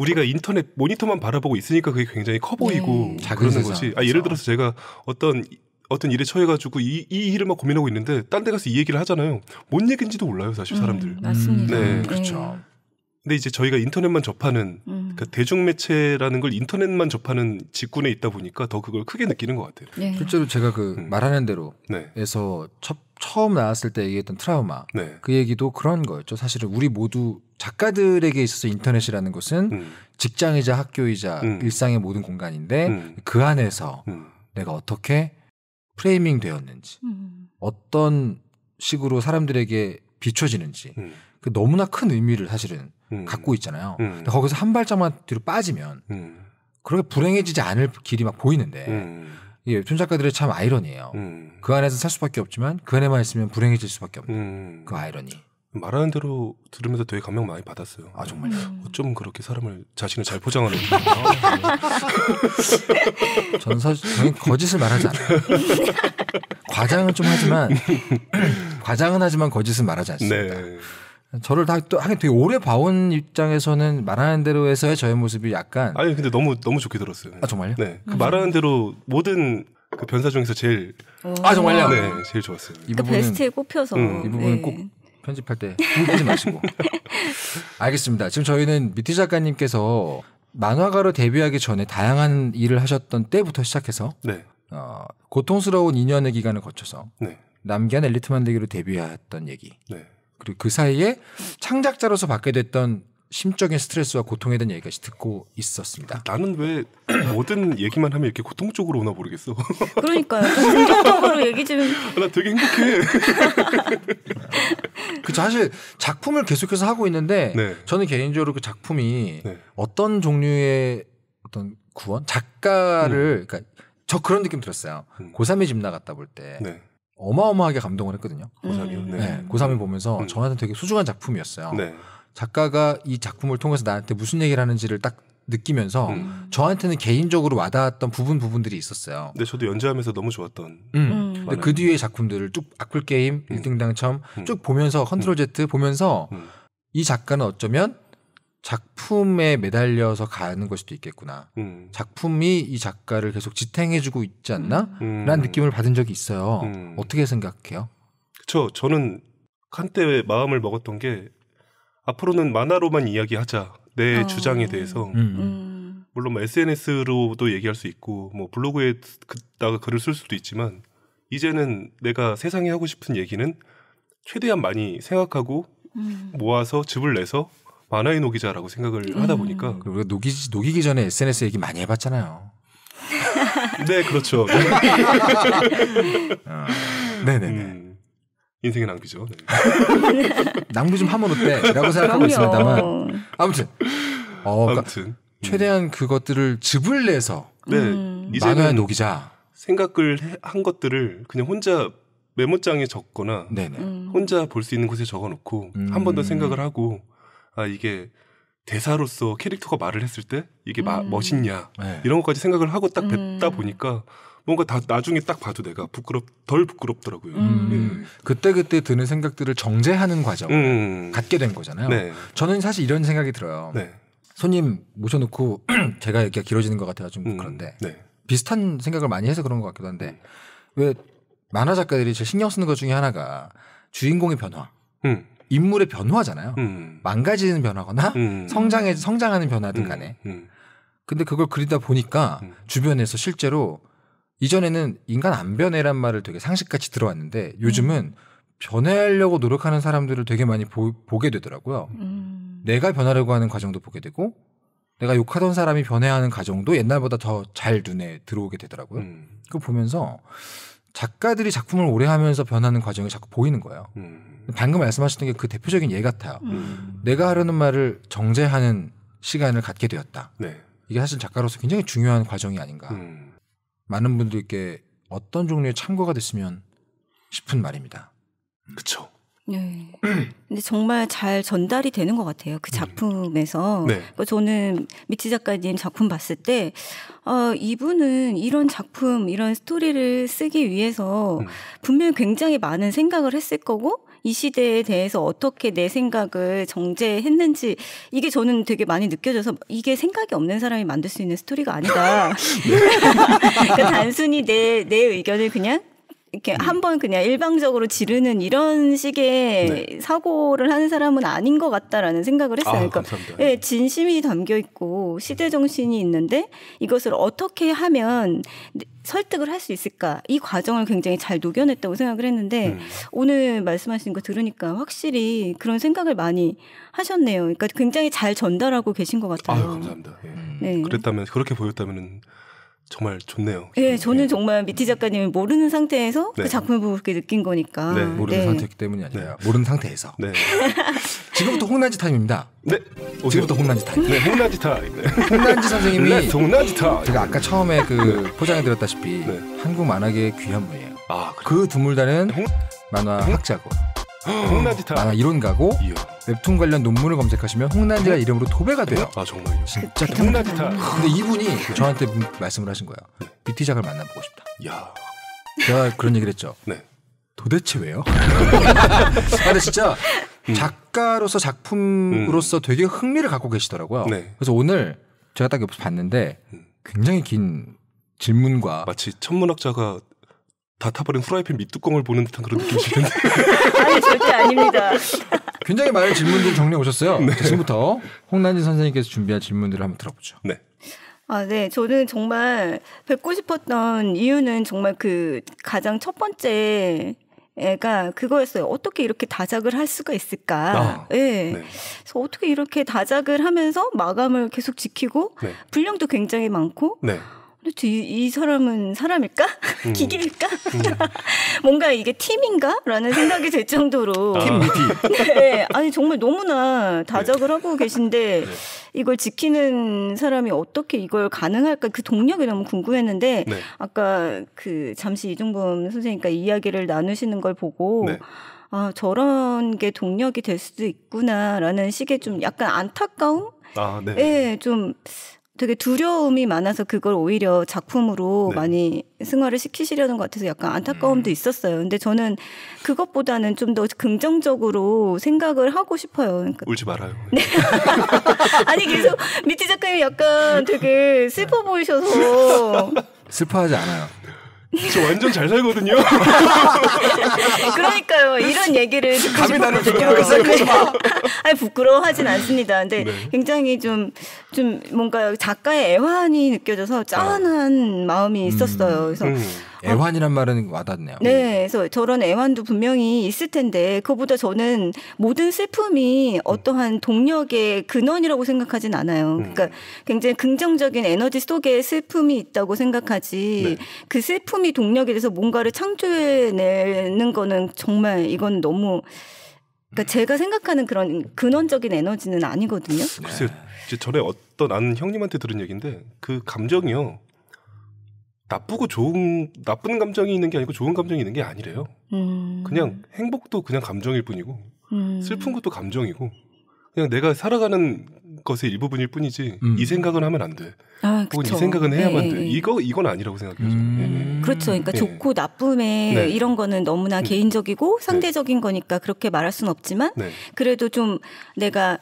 우리가 인터넷 모니터만 바라보고 있으니까 그게 굉장히 커 보이고 네. 그러는 그렇죠. 거지. 아, 그렇죠. 예를 들어서 제가 어떤 어떤 일에 처해가지고 이, 이 일을 막 고민하고 있는데 딴 데 가서 이 얘기를 하잖아요. 뭔 얘기인지도 몰라요 사실 음, 사람들. 음, 맞습니다. 네, 네. 그렇죠. 네. 근데 이제 저희가 인터넷만 접하는 음. 그러니까 대중매체라는 걸 인터넷만 접하는 직군에 있다 보니까 더 그걸 크게 느끼는 것 같아요. 네. 실제로 제가 그 음. 말하는 대로에서 네. 첫 처음 나왔을 때 얘기했던 트라우마 네. 그 얘기도 그런 거였죠. 사실은 우리 모두 작가들에게 있어서 인터넷이라는 것은 음. 직장이자 학교이자 음. 일상의 모든 공간인데 음. 그 안에서 음. 내가 어떻게 프레이밍 되었는지 음, 음, 어떤 식으로 사람들에게 비춰지는지 그 너무나 큰 의미를 사실은 갖고 있잖아요. 근데 거기서 한 발짝만 뒤로 빠지면 그렇게 불행해지지 않을 길이 막 보이는데 이 예, 웹툰 작가들의 참 아이러니예요. 음. 그 안에서 살 수밖에 없지만 그 안에만 있으면 불행해질 수밖에 없는 음. 그 아이러니. 말하는 대로 들으면서 되게 감명 많이 받았어요. 아 정말요? 음. 어쩜 그렇게 사람을 자신을 잘 포장하는 [laughs] 저는 사실 저는 거짓을 말하지 않아요. 과장은 좀 하지만 [laughs] 과장은 하지만 거짓은 말하지 않습니다. 네. 저를 다, 또, 하긴 되게 오래 봐온 입장에서는 말하는 대로에서의 저의 모습이 약간 아니 근데 너무 너무 좋게 들었어요. 아 정말요? 네, 그 음. 말하는 대로 모든 그 변사 중에서 제일 아 정말요? 네, 제일 좋았어요. 이 그러니까 부분은 베스트에 꼽혀서 음. 이 부분은 네. 꼭 편집할 때 하지 마시고. [laughs] 알겠습니다. 지금 저희는 미티 작가님께서 만화가로 데뷔하기 전에 다양한 일을 하셨던 때부터 시작해서 네. 어, 고통스러운 2년의 기간을 거쳐서 네. 남기한 엘리트 만들기로 데뷔했던 얘기. 네. 그리고 그 사이에 창작자로서 받게 됐던 심적인 스트레스와 고통에 대한 얘기까지 듣고 있었습니다. 나는 왜 모든 [clears throat] 얘기만 하면 이렇게 고통 쪽으로 오나 모르겠어. 그러니까요. 긍정적으로 얘기 좀. [laughs] 나 되게 행복해. [laughs] 그 사실 작품을 계속해서 하고 있는데 네. 저는 개인적으로 그 작품이 네. 어떤 종류의 어떤 구원 작가를 음. 그러니까 저 그런 느낌 들었어요. 음. 고3의 집 나갔다 볼 때. 네. 어마어마하게 감동을 했거든요. 고3이 음. 네. 네. 고3이 보면서 음. 저한테 되게 소중한 작품이었어요. 네. 작가가 이 작품을 통해서 나한테 무슨 얘기를 하는지를 딱 느끼면서 음. 저한테는 개인적으로 와닿았던 부분 부분들이 있었어요. 네, 저도 연재하면서 너무 좋았던. 음. 음. 근데 그뒤에 작품들을 쭉 악플 게임, 음. 1등 당첨 음. 쭉 보면서 컨트롤 Z 보면서 이 작가는 어쩌면 작품에 매달려서 가는 걸 수도 있겠구나. 음. 작품이 이 작가를 계속 지탱해주고 있지 않나? 음. 음. 라는 느낌을 받은 적이 있어요. 음. 어떻게 생각해요? 그쵸. 저는 한때 마음을 먹었던 게 앞으로는 만화로만 이야기하자. 내 어. 주장에 대해서. 음. 음. 물론 뭐 SNS로도 얘기할 수 있고 뭐 블로그에 다가 글을 쓸 수도 있지만 이제는 내가 세상에 하고 싶은 얘기는 최대한 많이 생각하고 모아서 집을 내서 만화의 노기자라고 생각을 음. 하다 보니까 우리가 녹이 노기기 전에 SNS 얘기 많이 해봤잖아요. [laughs] 네, 그렇죠. 아, [laughs] 네네네. 음. 네, 네. 인생의 낭비죠. 네. [laughs] 낭비 좀 하면 어때?라고 생각하고 있습니다만 아무튼 어, 그러니까 아무튼 음. 최대한 음. 그것들을 즙을 내서 네 음. 만화의 는 녹이자 생각을 한 것들을 그냥 혼자 메모장에 적거나 네네. 네. 혼자 볼 수 있는 곳에 적어놓고 한 번 더 생각을 하고 아 이게 대사로서 캐릭터가 말을 했을 때 이게 마, 음. 멋있냐 네. 이런 것까지 생각을 하고 딱 뵙다 음. 보니까 뭔가 다 나중에 딱 봐도 내가 부끄럽 덜 부끄럽더라고요. 음. 예. 음. 그때 그때 드는 생각들을 정제하는 과정을 음. 갖게 된 거잖아요. 네. 저는 사실 이런 생각이 들어요. 네. 손님 모셔놓고 [clears throat] 제가 얘기가 길어지는 것 같아서 좀 음. 그런데 네. 비슷한 생각을 많이 해서 그런 것 같기도 한데 왜 만화 작가들이 제일 신경 쓰는 것 중에 하나가 주인공의 변화. 음. 인물의 변화잖아요. 음. 망가지는 변화거나 음. 성장해 성장하는 변화든 음. 간에. 음. 근데 그걸 그리다 보니까 음. 주변에서 실제로 이전에는 인간 안 변해란 말을 되게 상식같이 들어왔는데 요즘은 변해하려고 노력하는 사람들을 되게 많이 보, 게 되더라고요. 내가 변하려고 하는 과정도 보게 되고 내가 욕하던 사람이 변해하는 과정도 옛날보다 더 잘 눈에 들어오게 되더라고요. 음. 그거 보면서 작가들이 작품을 오래 하면서 변하는 과정이 자꾸 보이는 거예요. 음. 방금 말씀하셨던 게 그 대표적인 예 같아요. 음. 내가 하려는 말을 정제하는 시간을 갖게 되었다. 네. 이게 사실 작가로서 굉장히 중요한 과정이 아닌가. 음. 많은 분들께 어떤 종류의 참고가 됐으면 싶은 말입니다. 그렇죠. 네. 근데 정말 잘 전달이 되는 것 같아요. 그 음. 작품에서. 네. 저는 미치 작가님 작품 봤을 때, 어, 이분은 이런 작품, 이런 스토리를 쓰기 위해서 음. 분명히 굉장히 많은 생각을 했을 거고, 이 시대에 대해서 어떻게 내 생각을 정제했는지 이게 저는 되게 많이 느껴져서 이게 생각이 없는 사람이 만들 수 있는 스토리가 아니다. [laughs] 네. 그러니까 단순히 내, 내 의견을 그냥 이렇게 음. 한번 그냥 일방적으로 지르는 이런 식의 네. 사고를 하는 사람은 아닌 것 같다라는 생각을 했어요. 아, 그러니까 예, 진심이 담겨 있고 시대 정신이 있는데 이것을 어떻게 하면 네, 설득을 할 수 있을까 이 과정을 굉장히 잘 녹여냈다고 생각을 했는데 음. 오늘 말씀하신 거 들으니까 확실히 그런 생각을 많이 하셨네요. 그러니까 굉장히 잘 전달하고 계신 것 같아요. 아유, 감사합니다. 예. 네. 그랬다면 그렇게 보였다면은. 정말 좋네요. 예, 저는 정말 미티 작가님이 모르는 상태에서 그 네. 그 작품을 보고 그렇게 느낀 거니까. 네, 모르는 네. 상태였기 때문이 아니라 네. 모르는 상태에서. 네. [laughs] 지금부터 홍난지 타임입니다. 네. 지금부터 홍난지 타임. 네, 홍난지 타임. 네. 홍난지 선생님이 홍난지 타임. 제가 아까 처음에 그 포장해 드렸다시피 한국 만화계의 귀한 분이에요. 아, 그래. 그 드물다는 만화 학자고. 홍난지 타. 아, 이론가고 이야. 웹툰 관련 논문을 검색하시면 홍난지라 네. 이름으로 도배가 돼요. 아 정말요. 그 진짜 그 그 홍난지 타. 근데 이분이 저한테 말씀을 하신 거예요. 네. 비티작을 만나보고 싶다. 야. 제가 그런 얘기를 했죠. 네. 도대체 왜요? [laughs] 아, 근데 진짜 음. 작가로서 작품으로서 음. 되게 흥미를 갖고 계시더라고요. 네. 그래서 오늘 제가 딱 옆에서 봤는데 음. 굉장히 긴 질문과 마치 천문학자가 다 타버린 후라이팬 밑뚜껑을 보는 듯한 그런 느낌이실 텐데. [laughs] 아니 절대 아닙니다. [laughs] 굉장히 많은 질문들 정리해 오셨어요. 네. 지금부터 홍난지 선생님께서 준비한 질문들을 한번 들어보죠. 네. 아, 네. 저는 정말 뵙고 싶었던 이유는 정말 그 가장 첫 번째 애가 그거였어요. 어떻게 이렇게 다작을 할 수가 있을까? 아, 네. 네. 그래서 어떻게 이렇게 다작을 하면서 마감을 계속 지키고 네. 분량도 굉장히 많고 네. 도대체 이, 이 사람은 사람일까? 음. [laughs] 기계일까? 음. [laughs] 뭔가 이게 팀인가? 라는 생각이 들 정도로. [laughs] 팀 아. 미디. 네. 아니, 정말 너무나 다작을 네. 하고 계신데, 네. 이걸 지키는 사람이 어떻게 이걸 가능할까? 그 동력이 너무 궁금했는데, 네. 아까 그 잠시 이종범 선생님과 이야기를 나누시는 걸 보고, 네. 아, 저런 게 동력이 될 수도 있구나라는 식의 좀 약간 안타까움? 아, 네. 예, 좀, 되게 두려움이 많아서 그걸 오히려 작품으로 네. 많이 승화를 시키시려는 것 같아서 약간 안타까움도 음. 있었어요. 근데 저는 그것보다는 좀 더 긍정적으로 생각을 하고 싶어요. 그러니까. 울지 말아요. [laughs] 네. 아니 계속 미티 작가님 약간 되게 슬퍼 보이셔서 [laughs] 슬퍼하지 않아요. 저 완전 잘 살거든요. [laughs] 그러니까요. 이런 얘기를 감히 나는 부끄러워하 [laughs] 아니 부끄러워하진 않습니다. 근데 네. 굉장히 좀좀 좀 뭔가 작가의 애환이 느껴져서 짠한 아. 마음이 있었어요. 음. 그래서 음. 어. 애환이란 말은 와닿네요. 네, 그래서 저런 애환도 분명히 있을 텐데 그보다 저는 모든 슬픔이 음. 어떠한 동력의 근원이라고 생각하진 않아요. 음. 그러니까 굉장히 긍정적인 에너지 속에 슬픔이 있다고 생각하지 네. 그 슬픔이 동력에대해서 뭔가를 창조해내는 거는 정말 이건 너무 그러니까 제가 생각하는 그런 근원적인 에너지는 아니거든요. 네. 글쎄요, 전에 어떤 아는 형님한테 들은 얘기인데 그 감정이요 나쁘고 좋은 나쁜 감정이 있는 게 아니고 좋은 감정이 있는 게 아니래요. 음. 그냥 행복도 그냥 감정일 뿐이고 음. 슬픈 것도 감정이고 그냥 내가 살아가는 것의 일부분일 뿐이지 음. 이 생각은 하면 안 돼. 아, 혹은 이 생각은 해야만 네. 돼. 네. 이거 이건 아니라고 생각해요. 네, 네. 음. 네. 그렇죠. 그러니까 네. 좋고 나쁨의 이런 거는 너무나 음. 개인적이고 상대적인 거니까 그렇게 말할 수는 없지만 그래도 좀 내가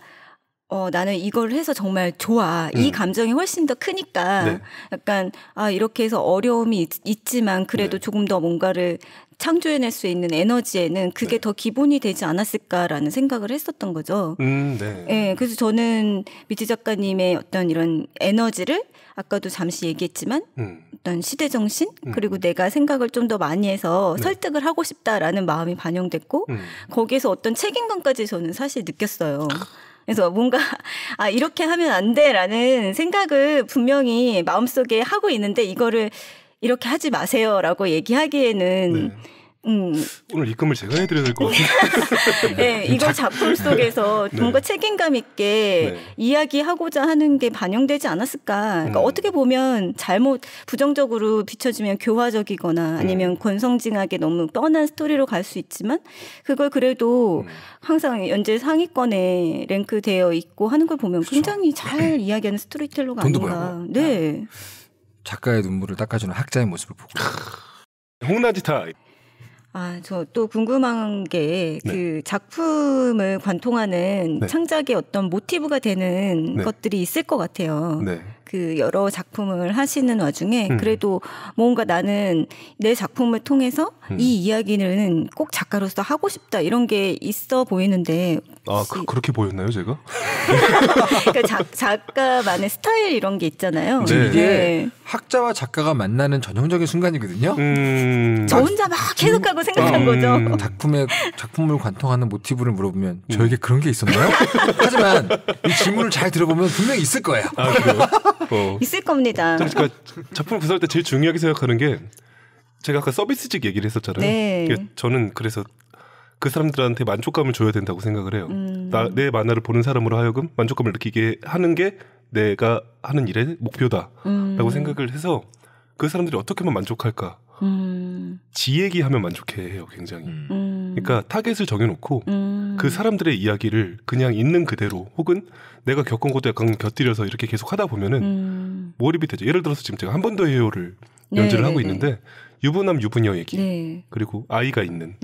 어, 나는 이걸 해서 정말 좋아. 음. 이 감정이 훨씬 더 크니까 네. 약간 아, 이렇게 해서 어려움이 있, 지만 그래도 네. 조금 더 뭔가를 창조해낼 수 있는 에너지에는 그게 네. 더 기본이 되지 않았을까라는 생각을 했었던 거죠. 음, 네. 예, 그래서 저는 미지 작가님의 어떤 이런 에너지를 아까도 잠시 얘기했지만 음. 어떤 시대 정신 음, 그리고 음. 내가 생각을 좀 더 많이 해서 네. 설득을 하고 싶다라는 마음이 반영됐고 음. 거기에서 어떤 책임감까지 저는 사실 느꼈어요. 아, 그래서 뭔가 아 이렇게 하면 안 돼라는 생각을 분명히 마음속에 하고 있는데 이거를 이렇게 하지 마세요라고 얘기하기에는 네. 음. 오늘 입금을 제가 해드려야 될 것 같아요. [laughs] 네, 이걸 작품 속에서 [laughs] 네. 뭔가 책임감 있게 네. 이야기하고자 하는 게 반영되지 않았을까. 그러니까 음. 어떻게 보면 잘못 부정적으로 비춰지면 교화적이거나 네. 아니면 음. 권성징하게 너무 뻔한 스토리로 갈 수 있지만 그걸 그래도 음. 항상 연재 상위권에 랭크되어 있고 하는 걸 보면 굉장히 잘 [laughs] 이야기하는 스토리텔러가 아닌가. 네. 아. 작가의 눈물을 닦아주는 학자의 모습을 보고. 홍나지타 아, 저 또 궁금한 게그 네. 그 작품을 관통하는 네. 창작의 어떤 모티브가 되는 네. 것들이 있을 것 같아요. 네. 그 여러 작품을 하시는 와중에 음. 그래도 뭔가 나는 내 작품을 통해서 음. 이 이야기는 꼭 작가로서 하고 싶다 이런 게 있어 보이는데 아 그, 렇게 보였나요 제가? [laughs] 그러니까 작, 작가만의 스타일 이런 게 있잖아요. 네. 이게 네. 학자와 작가가 만나는 전형적인 순간이거든요. 음... 저 혼자 막 해석하고 아, 생각한 음. 거죠. 음. 작품의 작품을 관통하는 모티브를 물어보면 저에게 음. 그런 게 있었나요? 하지만 이 질문을 잘 들어보면 분명히 있을 거예요. 아, [laughs] 어. 있을 겁니다. 그러니까 작품 구사할 때 제일 중요하게 생각하는 게 제가 아까 서비스직 얘기를 했었잖아요. 네. 저는 그래서 그 사람들한테 만족감을 줘야 된다고 생각을 해요. 음. 나, 내 만화를 보는 사람으로 하여금 만족감을 느끼게 하는 게 내가 하는 일의 목표다라고 음. 생각을 해서 그 사람들이 어떻게만 만족할까. 음. 지 얘기하면 만족해요, 굉장히. 음. 음. 그러니까 타겟을 정해놓고 음. 그 사람들의 이야기를 그냥 있는 그대로 혹은 내가 겪은 것도 약간 곁들여서 이렇게 계속 하다 보면은 음. 몰입이 되죠. 예를 들어서 지금 제가 한 번더 해요를 네, 연주를 네, 하고 네. 있는데 유부남 유부녀 얘기 그리고 아이가 있는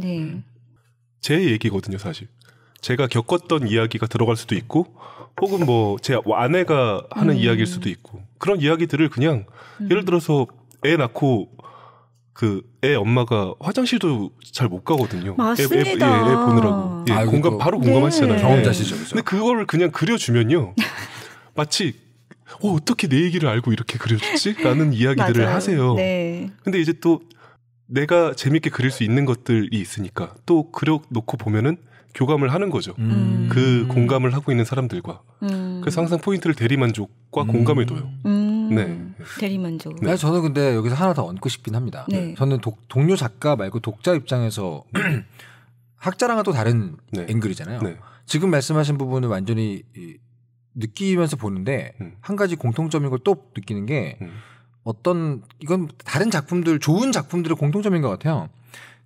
제 얘기거든요, 사실. 제가 겪었던 이야기가 들어갈 수도 있고 혹은 뭐 제 아내가 하는 음. 이야기일 수도 있고 그런 이야기들을 그냥 음. 예를 들어서 애 낳고 그애 엄마가 화장실도 잘 못 가거든요. 맞습니다. 애, 애, 예, 애 보느라고. 예, 아, 공감 바로 공감하시잖아요. 네. 경험자시죠. 예. 그죠? 근데 그거를 그냥 그려주면요. [laughs] 마치 어, 어떻게 내 얘기를 알고 이렇게 그려줬지? 라는 이야기들을 하세요. 네. 근데 이제 또 내가 재밌게 그릴 수 있는 것들이 있으니까 또 그려놓고 보면은 교감을 하는 거죠. 음. 그 공감을 하고 있는 사람들과. 음. 그래서 항상 포인트를 대리만족과 음. 공감에 둬요. 음, 네. 대리만족. 네, 네. 저는 근데 여기서 하나 더 얹고 싶긴 합니다. 네. 저는 독, 동료 작가 말고 독자 입장에서 [clears throat] 학자랑은 또 다른 네. 앵글이잖아요. 네. 지금 말씀하신 부분을 완전히 느끼면서 보는데 음. 한 가지 공통점인 걸 또 느끼는 게 음. 어떤 이건 다른 작품들 좋은 작품들의 공통점인 것 같아요.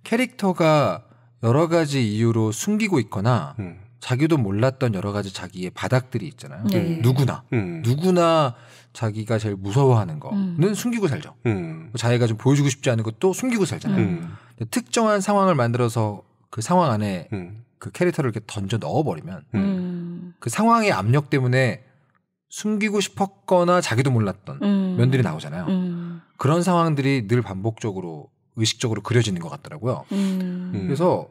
캐릭터가 여러 가지 이유로 숨기고 있거나 음. 자기도 몰랐던 여러 가지 자기의 바닥들이 있잖아요. 네. 음. 누구나 음. 누구나 자기가 제일 무서워하는 거는 음. 숨기고 살죠. 음. 뭐 자기가 좀 보여주고 싶지 않은 것도 숨기고 살잖아요. 음. 특정한 상황을 만들어서 그 상황 안에 음. 그 캐릭터를 이렇게 던져 넣어버리면 음. 음. 그 상황의 압력 때문에 숨기고 싶었거나 자기도 몰랐던 면들이 나오잖아요. 그런 상황들이 늘 반복적으로 의식적으로 그려지는 것 같더라고요. 그래서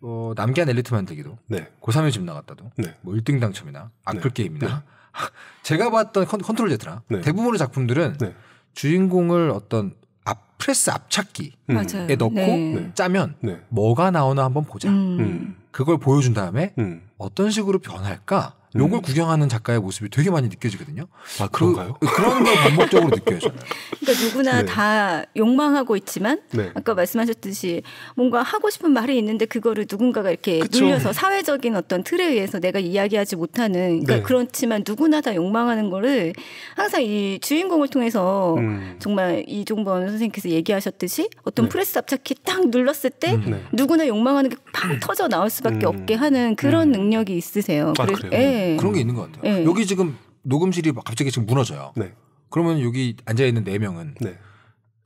어, 남기한 엘리트 만들기도 네. 고3에집 나갔다도 네. 뭐 1등 당첨이나 악플 네. 게임이나 네. [laughs] 제가 봤던 컨, 트롤 제트라 네. 대부분의 작품들은 네. 주인공을 어떤 앞 프레스 앞착기에맞 음. 넣고 네. 네. 짜면 네. 뭐가 나오나 한번 보자. 음. 음. 그걸 보여준 다음에 음. 어떤 식으로 변할까 요걸 음. 구경하는 작가의 모습이 되게 많이 느껴지거든요. 아 그 그런가요? 그, 런걸 반복적으로 느껴져요. [laughs] 그러니까 누구나 네. 다 욕망하고 있지만 네. 아까 말씀하셨듯이 뭔가 하고 싶은 말이 있는데 그거를 누군가가 이렇게 그쵸. 눌려서 사회적인 어떤 틀에 의해서 내가 이야기하지 못하는 그러니까 네. 그렇지만 누구나 다 욕망하는 거를 항상 이 주인공을 통해서 음. 정말 이종범 선생님께서 얘기하셨듯이 어떤 네. 프레스 압착키 딱 눌렀을 때 음. 네. 누구나 욕망하는 게 팡 터져 나올 수밖에 음. 없게 하는 그런 음. 능력이 있으세요. 아, 그래서 예. 네. 그런 게 있는 것 같아요. 네. 여기 지금 녹음실이 갑자기 지금 무너져요. 네. 그러면 여기 앉아 있는 네 명은 네.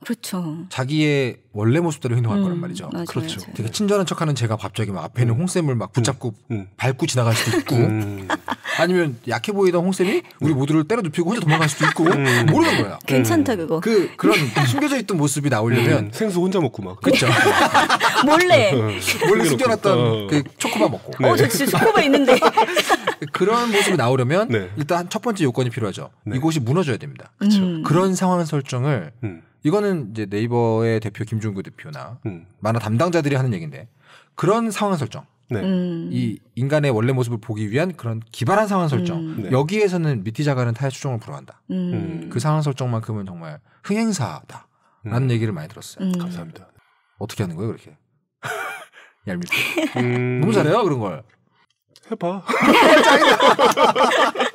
그렇죠. 자기의 원래 모습대로 행동할 음, 거란 말이죠. 맞아요, 그렇죠. 맞아요. 되게 친절한 척하는 제가 갑자기 막 앞에 있는 음. 홍쌤을 막 붙잡고 음. 음, 밟고 지나갈 수도 있고 음. 아니면 약해 보이던 홍쌤이 우리 모두를 때려 눕히고 혼자 도망갈 수도 있고 음. 모르는 거야 괜찮다 음. 그거. 그 그런 숨겨져 있던 모습이 나오려면 음. 생수 혼자 먹고 막. 그렇죠. [laughs] 몰래 어. 몰래 숨겨놨던 그 어. 그 초코바 먹고. 네. 어, 어저 진짜 초코바 있는데. [laughs] 그런 모습이 나오려면 네. 일단 첫 번째 요건이 필요하죠. 네. 이곳이 무너져야 됩니다. 그렇죠. 음. 그런 상황 설정을 음. 이거는 이제 네이버의 대표 김준구 대표나 음. 만화 담당자들이 하는 얘기인데 그런 상황 설정 네. 음. 이 인간의 원래 모습을 보기 위한 그런 기발한 상황 음. 설정 음. 네. 여기에서는 미티자가는 타의 추종을 불허한다. 음. 음. 그 상황 설정만큼은 정말 흥행사다라는 음. 얘기를 많이 들었어요. 감사합니다. 어떻게 하는 거예요 그렇게 [laughs] 얄밉게 너무 잘해요 그런 걸. 해봐. [laughs]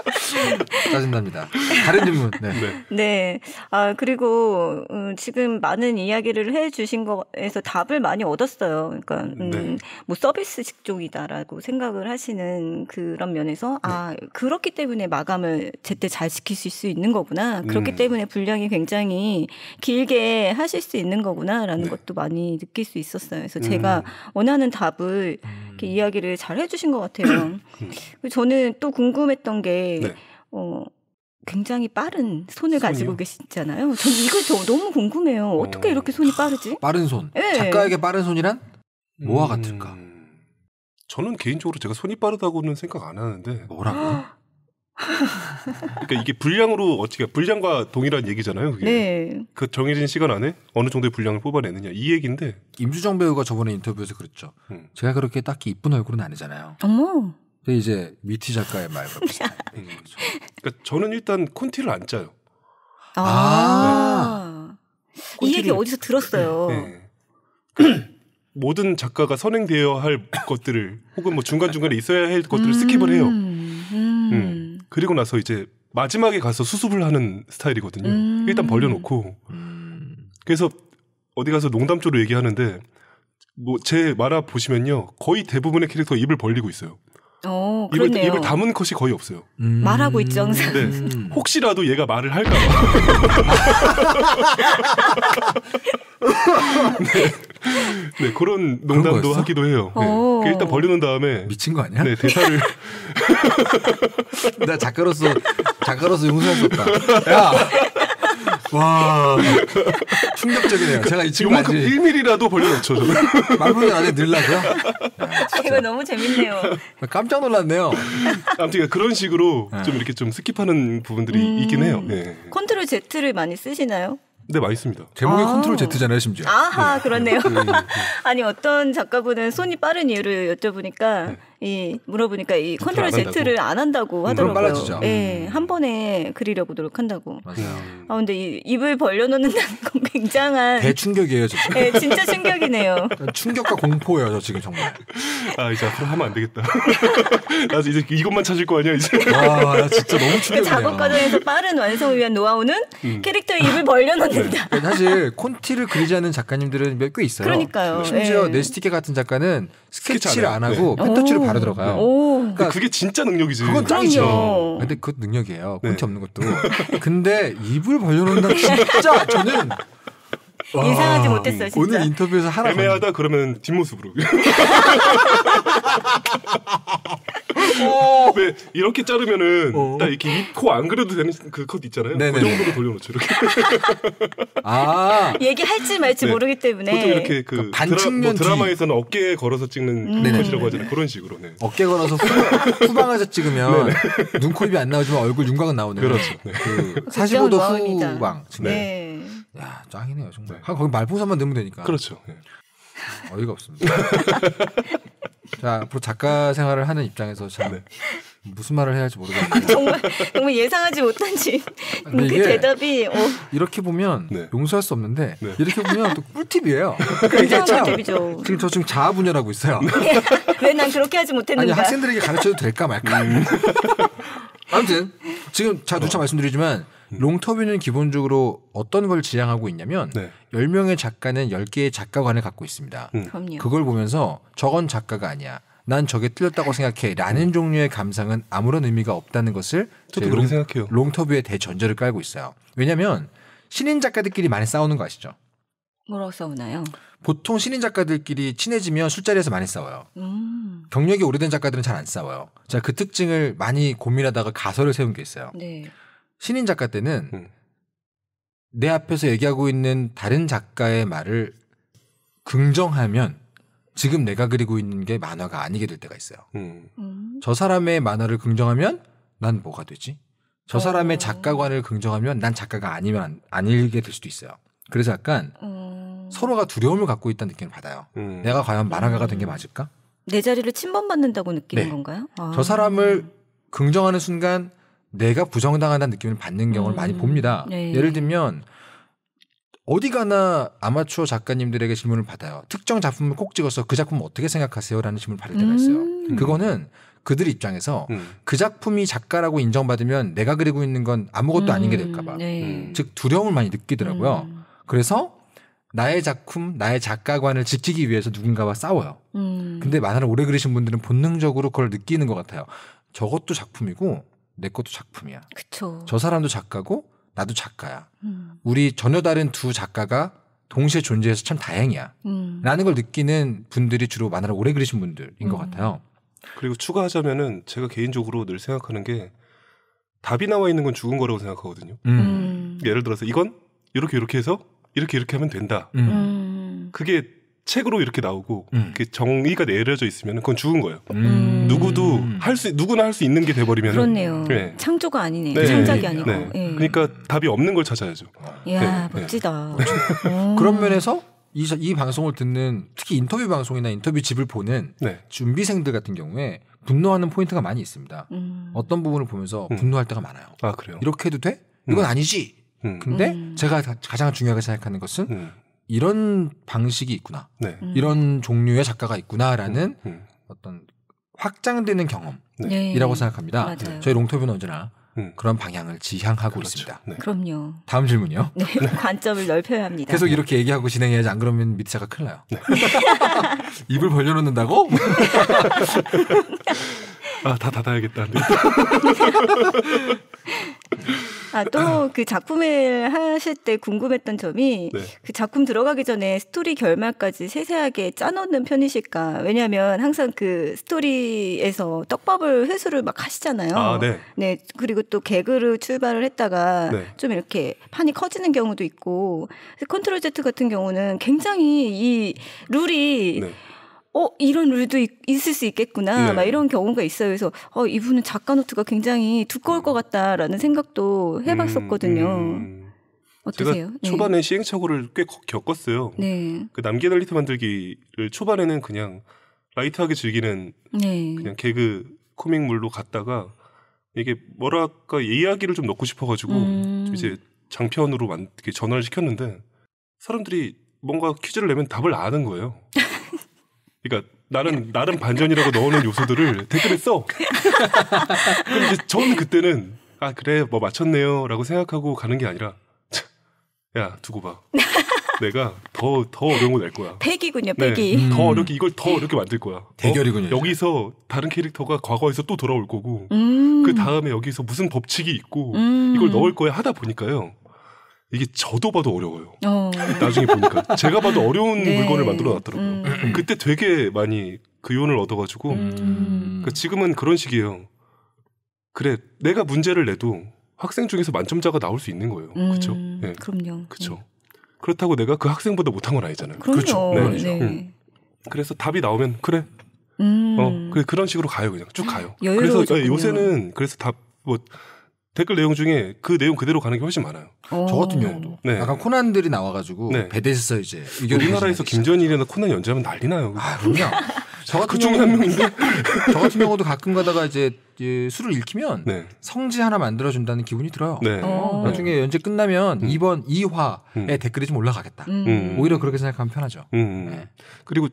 짜증납니다. 다른 질문. 네. 네. 네. 아 그리고 음, 지금 많은 이야기를 해주신 거에서 답을 많이 얻었어요. 그러니까 음, 네. 뭐 서비스 직종이다라고 생각을 하시는 그런 면에서 아 네. 그렇기 때문에 마감을 제때 잘지킬수 있는 거구나. 그렇기 음. 때문에 분량이 굉장히 길게 하실 수 있는 거구나라는 네. 것도 많이 느낄 수 있었어요. 그래서 음. 제가 원하는 답을 음. 이렇게 음. 이야기를 잘 해주신 것 같아요. [clears throat] 음. 저는 또 궁금했던 게 네. 어, 굉장히 빠른 손을 손이요? 가지고 계시잖아요. 저는 이거 저 너무 궁금해요. 어. 어떻게 이렇게 손이 빠르지? 빠른 손. 네. 작가에게 빠른 손이란 뭐와 음. 같을까? 음... 저는 개인적으로 제가 손이 빠르다고는 생각 안 하는데 뭐라고? [gasps] [laughs] 그러니까 이게 분량으로 어떻게 분량과 동일한 얘기잖아요. 그게 네. 그 정해진 시간 안에 어느 정도의 분량을 뽑아내느냐 이 얘기인데 임주정 배우가 저번에 인터뷰에서 그랬죠. 음. 제가 그렇게 딱히 이쁜 얼굴은 아니잖아요. 어머. 근데 이제 미티 작가의 말과 [laughs] 음, 그렇죠. 그러니까 저는 일단 콘티를 안 짜요. 아. 네. 이 얘기 어디서 들었어요. 네. 네. 그러니까 모든 작가가 선행되어야 할 것들을 혹은 뭐 중간중간에 있어야 할 것들을 음. 스킵을 해요. 그리고 나서 이제 마지막에 가서 수습을 하는 스타일이거든요. 음. 일단 벌려놓고. 음. 그래서 어디 가서 농담조로 얘기하는데 뭐제 만화 보시면요 거의 대부분의 캐릭터 가 입을 벌리고 있어요. 어, 입을, 입을 담은 것이 거의 없어요. 음. 말하고 있죠 항상. 네. 음. 혹시라도 얘가 말을 할까 봐. [laughs] 네. 네, 그런 농담도 하기도 해요. 어. 네. 그 일단 벌려놓은 다음에 미친 거 아니야? 네, 대사를 [laughs] 나 작가로서 작가로서 용서할 수 없다. 야, 와 [laughs] 충격적이네요. 제가 이 친구 아직 1mm라도 벌려놓죠. 말문이 안에 늘라고요? 아, 이거 너무 재밌네요. 깜짝 놀랐네요. 아무튼 그런 식으로 네. 좀 이렇게 좀 스킵하는 부분들이 음... 있긴 해요. 음. 네. 컨트롤 Z를 많이 쓰시나요? 네, 많이 씁니다. 제목이 아~ 컨트롤 Z잖아요, 심지어. 아하, 네. 그렇네요. 네. [laughs] 아니, 어떤 작가분은 손이 빠른 이유를 여쭤보니까 네. 이 예, 물어보니까 이 컨트롤 Z를 안 한다고 음, 하더라고요. 예, 음, 예, 한 번에 그리려고 노력한다고. 맞아요. 아 근데 이, 입을 벌려놓는다는 건 굉장한 대충격이에요, 저 진짜. 예, 진짜 충격이네요. [laughs] 충격과 공포예요, 저 지금 정말. 아 이제 앞으로 하면 안 되겠다. [laughs] 나 이제 이것만 찾을 거 아니야 이제. 와, 진짜 너무 그 충격이네요. 작업 과정에서 빠른 완성을 위한 노하우는 음. 캐릭터의 입을 벌려놓는다. 네. 사실 콘티를 그리지 않은 작가님들은 몇 개 있어요. 그러니까요. 심지어 예. 네스티케 같은 작가는 스케치를 안 하고 네. 펜터치로 바로 들어가요. 그러니까 그게 진짜 능력이지. 그건 짱이죠. 근데 그 능력이에요. 네. 콘티 없는 것도. 근데 입을 벌려놓는다 진짜 저는 [laughs] 예상하지 못했어요. 진짜. 오늘 인터뷰에서 하나 애매하다 그러면 뒷모습으로. [laughs] 왜 어. 네, 이렇게 자르면은 어. 딱 이렇게 입코안 그래도 되는 그 컷 있잖아요. 그 네네네. 그 정도로 돌려놓죠. 이렇게. [laughs] 아 얘기할지 말지 네. 모르기 때문에 보통 이렇게 그 반측면 그러니까 드라, 뭐 드라마에서는 어깨에 걸어서 찍는 음. 그 컷이라고 하잖아요. 그런 식으로. 네. 어깨 걸어서 후방에서 찍으면 [laughs] 눈코입이 안 나오지만 얼굴 윤곽은 나오네요. 그렇죠. 그 네. 그 그렇죠. 45도 후방. 네. 네. 야 짱이네요 정말. 네. 거기 말풍선만 넣으면 되니까. 그렇죠. 네. 어이가 없습니다. [laughs] 자 앞으로 작가 생활을 하는 입장에서 참 네. 무슨 말을 해야 할지 모르겠네요. [laughs] 정말 정말 예상하지 못한 지그 아, 대답이 어. 이렇게 보면 네. 용서할 수 없는데 네. 이렇게 보면 또 꿀팁이에요. [laughs] 그게 그러니까 그렇죠, 꿀팁이죠. 지금 저 지금 자아 분열하고 있어요. 네. 왜난 그렇게 하지 못했는가? 아니 학생들에게 가르쳐도 될까 말까. 음. 아무튼 지금 자 누차 말씀드리지만 음. 롱터뷰는 기본적으로 어떤 걸 지향하고 있냐면 네. 10명의 작가는 10개의 작가관을 갖고 있습니다. 음. 그걸 보면서 저건 작가가 아니야. 난 저게 틀렸다고 생각해. 라는 음. 종류의 감상은 아무런 의미가 없다는 것을 저도 그렇게 생각해요. 롱터뷰의 대전제를 깔고 있어요. 왜냐면 신인 작가들끼리 많이 싸우는 거 아시죠? 뭐라고 싸우나요? 보통 신인 작가들끼리 친해지면 술자리에서 많이 싸워요. 음. 경력이 오래된 작가들은 잘 안 싸워요. 제가 그 특징을 많이 고민하다가 가설을 세운 게 있어요. 네. 신인 작가 때는 음. 내 앞에서 얘기하고 있는 다른 작가의 말을 긍정하면 지금 내가 그리고 있는 게 만화가 아니게 될 때가 있어요. 음. 음. 저 사람의 만화를 긍정하면 난 뭐가 되지? 저 사람의 어. 작가관을 긍정하면 난 작가가 아니면 아니게 될 수도 있어요. 그래서 약간 음. 서로가 두려움을 갖고 있다는 느낌을 받아요. 음. 내가 과연 만화가가 된게 음. 맞을까? 내 자리를 침범받는다고 느끼는 네. 건가요? 아. 저 사람을 긍정하는 순간 내가 부정당하다는 느낌을 받는 경우를 음. 많이 봅니다. 네. 예를 들면 어디 가나 아마추어 작가님들에게 질문을 받아요. 특정 작품을 꼭 찍어서 그 작품 어떻게 생각하세요라는 질문을 받을 때가 있어요. 음. 그거는 그들 입장에서 음. 그 작품이 작가라고 인정받으면 내가 그리고 있는 건 아무것도 음. 아닌 게 될까봐, 네. 즉 두려움을 많이 느끼더라고요. 음. 그래서 나의 작품, 나의 작가관을 지키기 위해서 누군가와 싸워요. 음. 근데 만화를 오래 그리신 분들은 본능적으로 그걸 느끼는 것 같아요. 저것도 작품이고 내 것도 작품이야. 그쵸. 저 사람도 작가고 나도 작가야. 음. 우리 전혀 다른 두 작가가 동시에 존재해서 참 다행이야. 음. 라는 걸 느끼는 분들이 주로 만화를 오래 그리신 분들인 음. 것 같아요. 그리고 추가하자면은 제가 개인적으로 늘 생각하는 게 답이 나와 있는 건 죽은 거라고 생각하거든요. 음. 음. 예를 들어서 이건 이렇게 이렇게 해서 이렇게 이렇게 하면 된다. 음. 그게 책으로 이렇게 나오고 음. 이 정의가 내려져 있으면 그건 죽은 거예요. 음. 누구도 음. 할수 누구나 할 수 있는 게 돼버리면 그렇네요. 네. 창조가 아니네. 네. 창작이 네. 아니고. 네. 네. 그러니까 답이 없는 걸 찾아야죠. 이야 네. 멋지다. 네. 그런 면에서 이, 이 방송을 듣는 특히 인터뷰 방송이나 인터뷰 집을 보는 준비생들 같은 경우에 분노하는 포인트가 많이 있습니다. 음. 어떤 부분을 보면서 음. 분노할 때가 많아요. 아 그래요? 이렇게 해도 돼? 음. 이건 아니지. 근데 음. 제가 가장 중요하게 생각하는 것은 음. 이런 방식이 있구나. 네. 음. 이런 종류의 작가가 있구나라는 음, 음. 어떤 확장되는 경험이라고 네. 생각합니다. 맞아요. 저희 롱터뷰는 언제나 음. 그런 방향을 지향하고 그렇죠. 있습니다. 네. 그럼요. 다음 질문이요. [laughs] 네, 네. 관점을 넓혀야 합니다. 계속 네. 이렇게 얘기하고 진행해야지 안 그러면 밑에가 큰일 나요. 네. [laughs] 입을 벌려놓는다고? [laughs] 아, 다 닫아야겠다. 네. 아, 또 그 작품을 하실 때 궁금했던 점이 네. 그 작품 들어가기 전에 스토리 결말까지 세세하게 짜놓는 편이실까? 왜냐하면 항상 그 스토리에서 떡밥을 회수를 막 하시잖아요. 아, 네. 네. 그리고 또개그로 출발을 했다가 네. 좀 이렇게 판이 커지는 경우도 있고 컨트롤 Z 같은 경우는 굉장히 이 룰이 네. 어 이런 룰도 있, 을수 있겠구나 네. 막 이런 경우가 있어요. 그래서 어 이분은 작가 노트가 굉장히 두꺼울 것 같다라는 생각도 해봤었거든요. 음, 음. 음. 어떠세요? 제가 네. 초반에 네. 시행착오를 꽤 겪었어요. 네. 그 남기 달리트 만들기를 초반에는 그냥 라이트하게 즐기는 네. 그냥 개그 코믹물로 갔다가 이게 뭐랄까 이야기를 좀 넣고 싶어가지고 음. 이제 장편으로 만, 전환을 시켰는데 사람들이 뭔가 퀴즈를 내면 답을 아는 거예요. [laughs] 그러니까 나는 나름 반전이라고 넣어놓은 요소들을 댓글에 써. 그럼 이제 전 그때는 아 그래 뭐 맞췄네요라고 생각하고 가는 게 아니라 야 두고 봐. 내가 더 더 어려운 거 낼 거야. 백이군요, 백이. 네, 음. 더 어렵게 음. 이걸 더 어렵게 만들 거야. 어? 대결이군요. 어? 여기서 다른 캐릭터가 과거에서 또 돌아올 거고, 음. 그 다음에 여기서 무슨 법칙이 있고 음. 이걸 넣을 거야 하다 보니까요. 이게 저도 봐도 어려워요. 어. 나중에 보니까 제가 봐도 어려운 네. 물건을 만들어 놨더라고요. 음. 음. 그때 되게 많이 그연을 얻어가지고 음. 그러니까 지금은 그런 식이에요. 그래 내가 문제를 내도 학생 중에서 만점자가 나올 수 있는 거예요. 음. 그렇죠? 네. 그럼요. 그렇죠. 네. 그렇다고 내가 그 학생보다 못한 건 아니잖아요. 그렇죠 네. 네. 그렇죠. 음. 그래서 답이 나오면 그래. 음. 어, 그래 그런 식으로 가요 그냥 쭉 가요. 여유로워졌군요. 그래서 아, 요새는 그래서 답뭐 댓글 내용 중에 그 내용 그대로 가는 게 훨씬 많아요. 어. 저 같은 경우도 네. 약간 코난들이 나와가지고 네. 배대에서 이제 우리나라에서 김전일이나 코난 연재하면 난리 나요. 아, 그럼요. [laughs] 저 같은 그중에 한저 [laughs] 같은 경우도 가끔 가다가 이제 술을 읽히면 네. 성지 하나 만들어 준다는 기분이 들어요. 네. 어. 어, 네. 나중에 연재 끝나면 음. 2번 2화에 음. 댓글이 좀 올라가겠다. 음. 음. 오히려 그렇게 생각하면 편하죠. 음, 음. 네. 그리고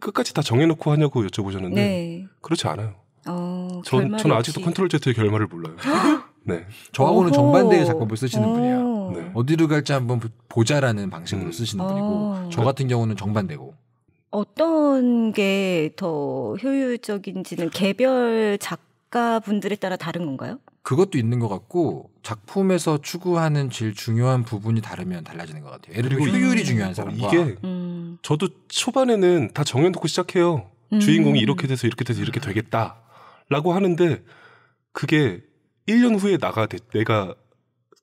끝까지 다 정해놓고 하냐고 여쭤보셨는데 네. 그렇지 않아요. 어, 전 저는 아직도 컨트롤 Z의 결말을 몰라요. [laughs] 네. 저하고는 정반대의 작법을 쓰시는 어. 분이야. 네. 어디로 갈지 한번 보자라는 방식으로 음. 쓰시는 어. 분이고 저 같은 경우는 정반대고. 어떤 게 더 효율적인지는 개별 작가분들에 따라 다른 건가요? 그것도 있는 것 같고 작품에서 추구하는 제일 중요한 부분이 다르면 달라지는 것 같아요. 예를 들어 효율이 중요한 사람과 이게 음. 저도 초반에는 다 정해놓고 시작해요. 음. 주인공이 이렇게 돼서 이렇게 돼서 이렇게 되겠다라고 하는데 그게 1년 후에 나가 되, 내가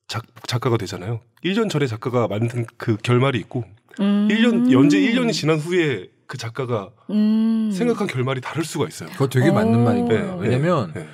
작, 작가가 되잖아요. 1년 전에 작가가 만든 그 결말이 있고 음. 1년 연재 1년이 지난 후에 그 작가가 음. 생각한 결말이 다를 수가 있어요. 그거 되게 맞는 말이에요. 네, 네, 왜냐면 네, 네.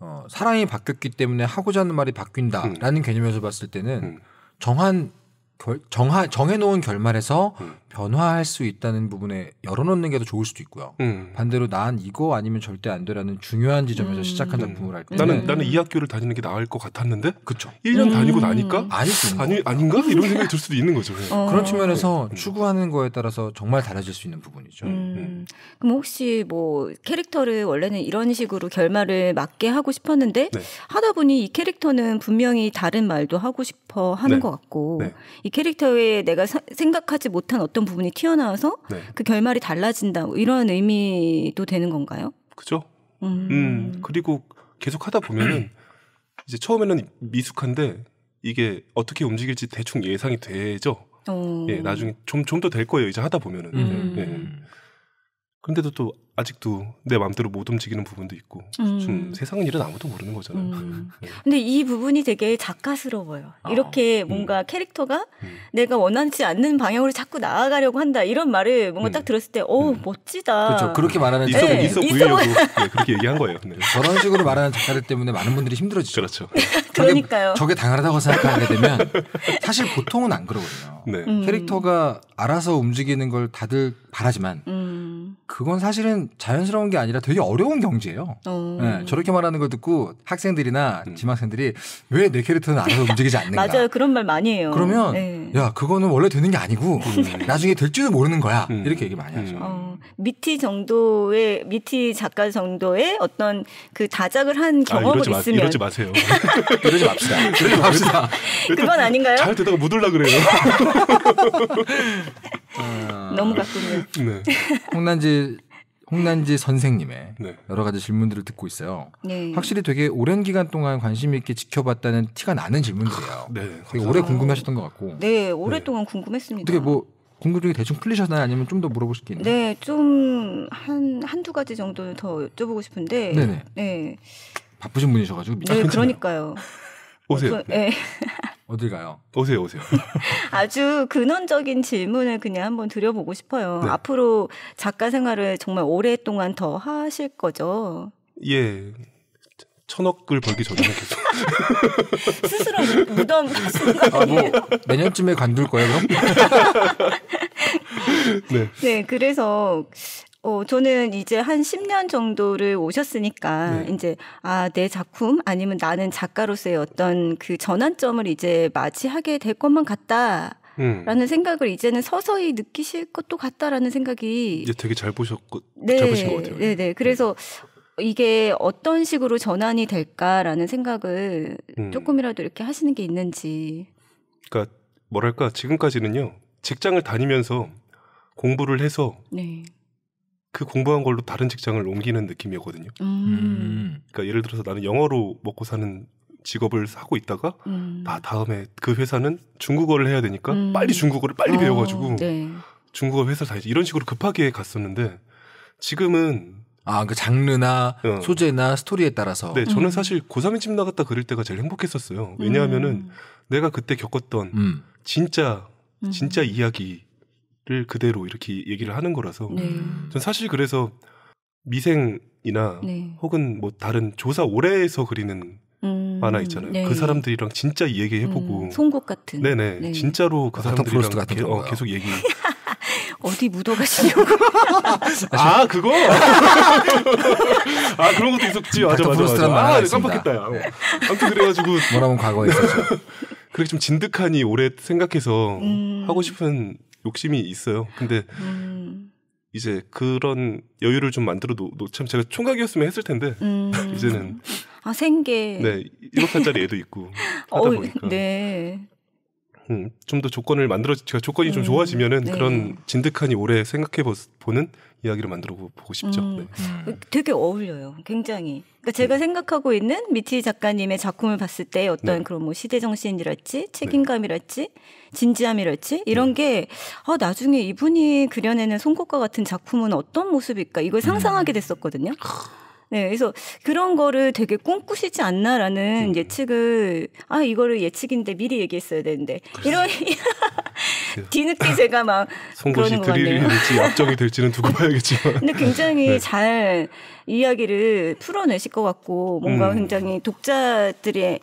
어, 사랑이 바뀌었기 때문에 하고자 하는 말이 바뀐다라는 음. 개념에서 봤을 때는 음. 정한 결, 정하, 정해놓은 결말에서 음. 변화할 수 있다는 부분에 열어놓는 게 더 좋을 수도 있고요. 음. 반대로 난 이거 아니면 절대 안 되라는 중요한 지점에서 음. 시작한 네. 작품을 할 때. 나는 네. 나는 이 학교를 다니는 게 나을 것 같았는데. 그쵸 1년 음. 다니고 나니까 아니 아니 아닌가? 이런 생각이 들 수도 있는 거죠. 어. 그런 측면에서 네. 음. 추구하는 거에 따라서 정말 달라질 수 있는 부분이죠. 음. 그럼 혹시 뭐 캐릭터를 원래는 이런 식으로 결말을 맞게 하고 싶었는데 네. 하다 보니 이 캐릭터는 분명히 다른 말도 하고 싶어 하는 네. 것 같고 네. 이 캐릭터에 내가 사, 생각하지 못한 어떤 어떤 부분이 튀어나와서 네. 그 결말이 달라진다 뭐 이런 의미도 되는 건가요? 그죠. 음. 음. 그리고 계속 하다 보면은 [clears throat] 이제 처음에는 미숙한데 이게 어떻게 움직일지 대충 예상이 되죠. 오. 어. 예, 나중에 좀 좀 더 될 거예요. 이제 하다 보면은. 음. 네. 예. 근데도 또 아직도 내 마음대로 못 움직이는 부분도 있고 음. 세상 은 일은 아무도 모르는 거잖아요. 음. 음. 네. 근데 이 부분이 되게 작가스러워요. 아. 이렇게 음. 뭔가 음. 캐릭터가 내가 원하지 않는 방향으로 자꾸 나아가려고 한다 이런 말을 뭔가 음. 딱 들었을 때, 오 멋지다. 그렇죠. 그렇게 말하는 있어, 네. 있어 보이려고 네, 그렇게 얘기한 거예요. 네. [laughs] 저런 식으로 말하는 작가들 때문에 많은 분들이 힘들어지죠. 그렇죠. [laughs] 그러니까요. 저게, 저게 당연하다고 생각하게 되면 사실 보통은 안 그러거든요. 네. 캐릭터가 알아서 움직이는 걸 다들 바라지만 그건 사실은 자연스러운 게 아니라 되게 어려운 경지예요 어. 네, 저렇게 말하는 거 듣고 학생들이나 음. 지망생들이 왜 내 캐릭터는 알아서 움직이지 않는가. 맞아요. 그런 말 많이 해요. 그러면 네. 야 그거는 원래 되는 게 아니고 음. 나중에 될지도 모르는 거야. 음. 이렇게 얘기 많이 하죠. 음. 어, 미티 정도의 미티 작가 정도의 어떤 그 다작을 한경험 아, 있으면 마, 이러지 마세요. [laughs] 이러지 맙시다. [laughs] 이러지 맙시다. 그건 아닌가요? 잘 되다가 묻을라 그래요. [laughs] 아. 너무 갔군요. 네. 홍난지 홍난지 선생님의 네. 여러 가지 질문들을 듣고 있어요. 네. 확실히 되게 오랜 기간 동안 관심 있게 지켜봤다는 티가 나는 질문들이에요. 아, 네, 게 오래 궁금해하셨던 것 같고. 네, 오랫동안 네. 궁금했습니다. 되게 뭐 궁금증이 대충 풀리셨나요? 아니면 좀 더 물어보실 게 있나요? 네, 좀 한 한두 가지 정도는 더 여쭤보고 싶은데. 네네. 네. 바쁘신 분이셔가지고 미리. 네, 그러니까요. 오세요. 어, 저, 네. 네. [laughs] 어딜 가요? 오세요, 오세요. [laughs] 아주 근원적인 질문을 그냥 한번 드려보고 싶어요. 네. 앞으로 작가 생활을 정말 오랫동안 더 하실 거죠? 예. 천억을 벌기 전에 계속 [laughs] 스스로 무덤 파시거아요 뭐. 내년쯤에 관둘 거예요, 그럼? [laughs] 네. 네, 그래서 어, 저는 이제 한 10년 정도를 오셨으니까, 네. 이제, 아, 내 작품, 아니면 나는 작가로서의 어떤 그 전환점을 이제 맞이하게 될 것만 같다. 라는 음. 생각을 이제는 서서히 느끼실 것도 같다라는 생각이 이제 되게 잘 보셨고 네, 잘 보신 것 같아요. 네, 네. 네. 그래서 네. 이게 어떤 식으로 전환이 될까라는 생각을 음. 조금이라도 이렇게 하시는 게 있는지. 그러니까 뭐랄까 지금까지는요 직장을 다니면서 공부를 해서 네. 그 공부한 걸로 다른 직장을 옮기는 느낌이었거든요. 음. 음. 그러니까 예를 들어서 나는 영어로 먹고 사는 직업을 하고 있다가 음. 아 다음에 그 회사는 중국어를 해야 되니까 음. 빨리 중국어를 빨리 어, 배워가지고 네. 중국어 회사 를 다니지 이런 식으로 급하게 갔었는데 지금은 아, 그 장르나 어. 소재나 스토리에 따라서. 네, 저는 음. 사실 고3집 나갔다 그럴 때가 제일 행복했었어요. 왜냐하면은 음. 내가 그때 겪었던 음. 진짜, 음. 진짜 이야기, 를 그대로 이렇게 얘기를 하는 거라서 네. 전 사실 그래서 미생이나 네. 혹은 뭐 다른 조사 오래에서 그리는 음, 만화 있잖아요. 네. 그 사람들이랑 진짜 얘기해보고 음, 송곳 같은 네네 네. 진짜로 그 사람들이랑 같은 게, 어, 계속 얘기 [laughs] 어디 묻어가시려고 [laughs] 아 그거 아 그런 것도 있었지 아, 맞아 맞아 맞아 아다 깜빡했다 네. 아무튼 그래가지고 뭐라면 과거에 있었죠 [laughs] 그렇게 좀 진득하니 오래 생각해서 음... 하고 싶은 욕심이 있어요. 근데 음. 이제 그런 여유를 좀 만들어 놓참 제가 총각이었으면 했을 텐데 음. [laughs] 이제는 아 생계 네 1억 살짜리 애도 있고 [laughs] 하다 보니까 어, 네. 음, 좀 더 조건을 만들어 제가 조건이 좀 음, 좋아지면은 네. 그런 진득하니 오래 생각해 보는 이야기를 만들어 보고 싶죠. 음, 네. 음. 음. 되게 어울려요. 굉장히. 그러니까 제가 네. 생각하고 있는 미티 작가님의 작품을 봤을 때 어떤 네. 그런 뭐 시대 정신이랄지 네. 책임감이랄지 진지함이랄지 이런 네. 게 아, 나중에 이분이 그려내는 손꽃과 같은 작품은 어떤 모습일까 이걸 상상하게 음. 됐었거든요. 네, 그래서 그런 거를 되게 꿈꾸시지 않나라는 음. 예측을 아 이거를 예측인데 미리 얘기했어야 되는데 글쎄. 이런 [laughs] 뒤늦게 제가 막 [laughs] 송곳이 드릴지 약정이 될지는 두고 봐야겠지만 근데 굉장히 [laughs] 네. 잘 이야기를 풀어내실 것 같고 뭔가 음. 굉장히 독자들의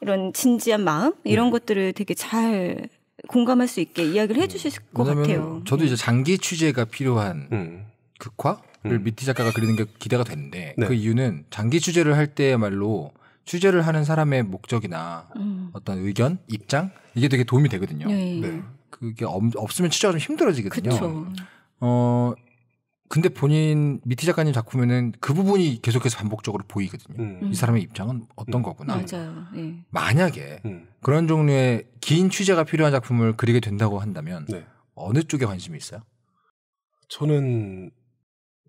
이런 진지한 마음 이런 음. 것들을 되게 잘 공감할 수 있게 이야기를 해주실 것 같아요. 저도 이제 음. 장기 취재가 필요한 음. 극화 음. 미티 작가가 그리는 게 기대가 되는데 네. 그 이유는 장기 취재를 할 때말로 취재를 하는 사람의 목적이나 음. 어떤 의견, 입장 이게 되게 도움이 되거든요. 예, 예. 네. 그게 없, 없으면 취재가 좀 힘들어지거든요. 그쵸. 어 근데 본인 미티 작가님 작품에는 그 부분이 계속해서 반복적으로 보이거든요. 음. 이 사람의 입장은 어떤 음. 거구나. 음. 맞아요. 네. 만약에 음. 그런 종류의 긴 취재가 필요한 작품을 그리게 된다고 한다면 네. 어느 쪽에 관심이 있어요? 저는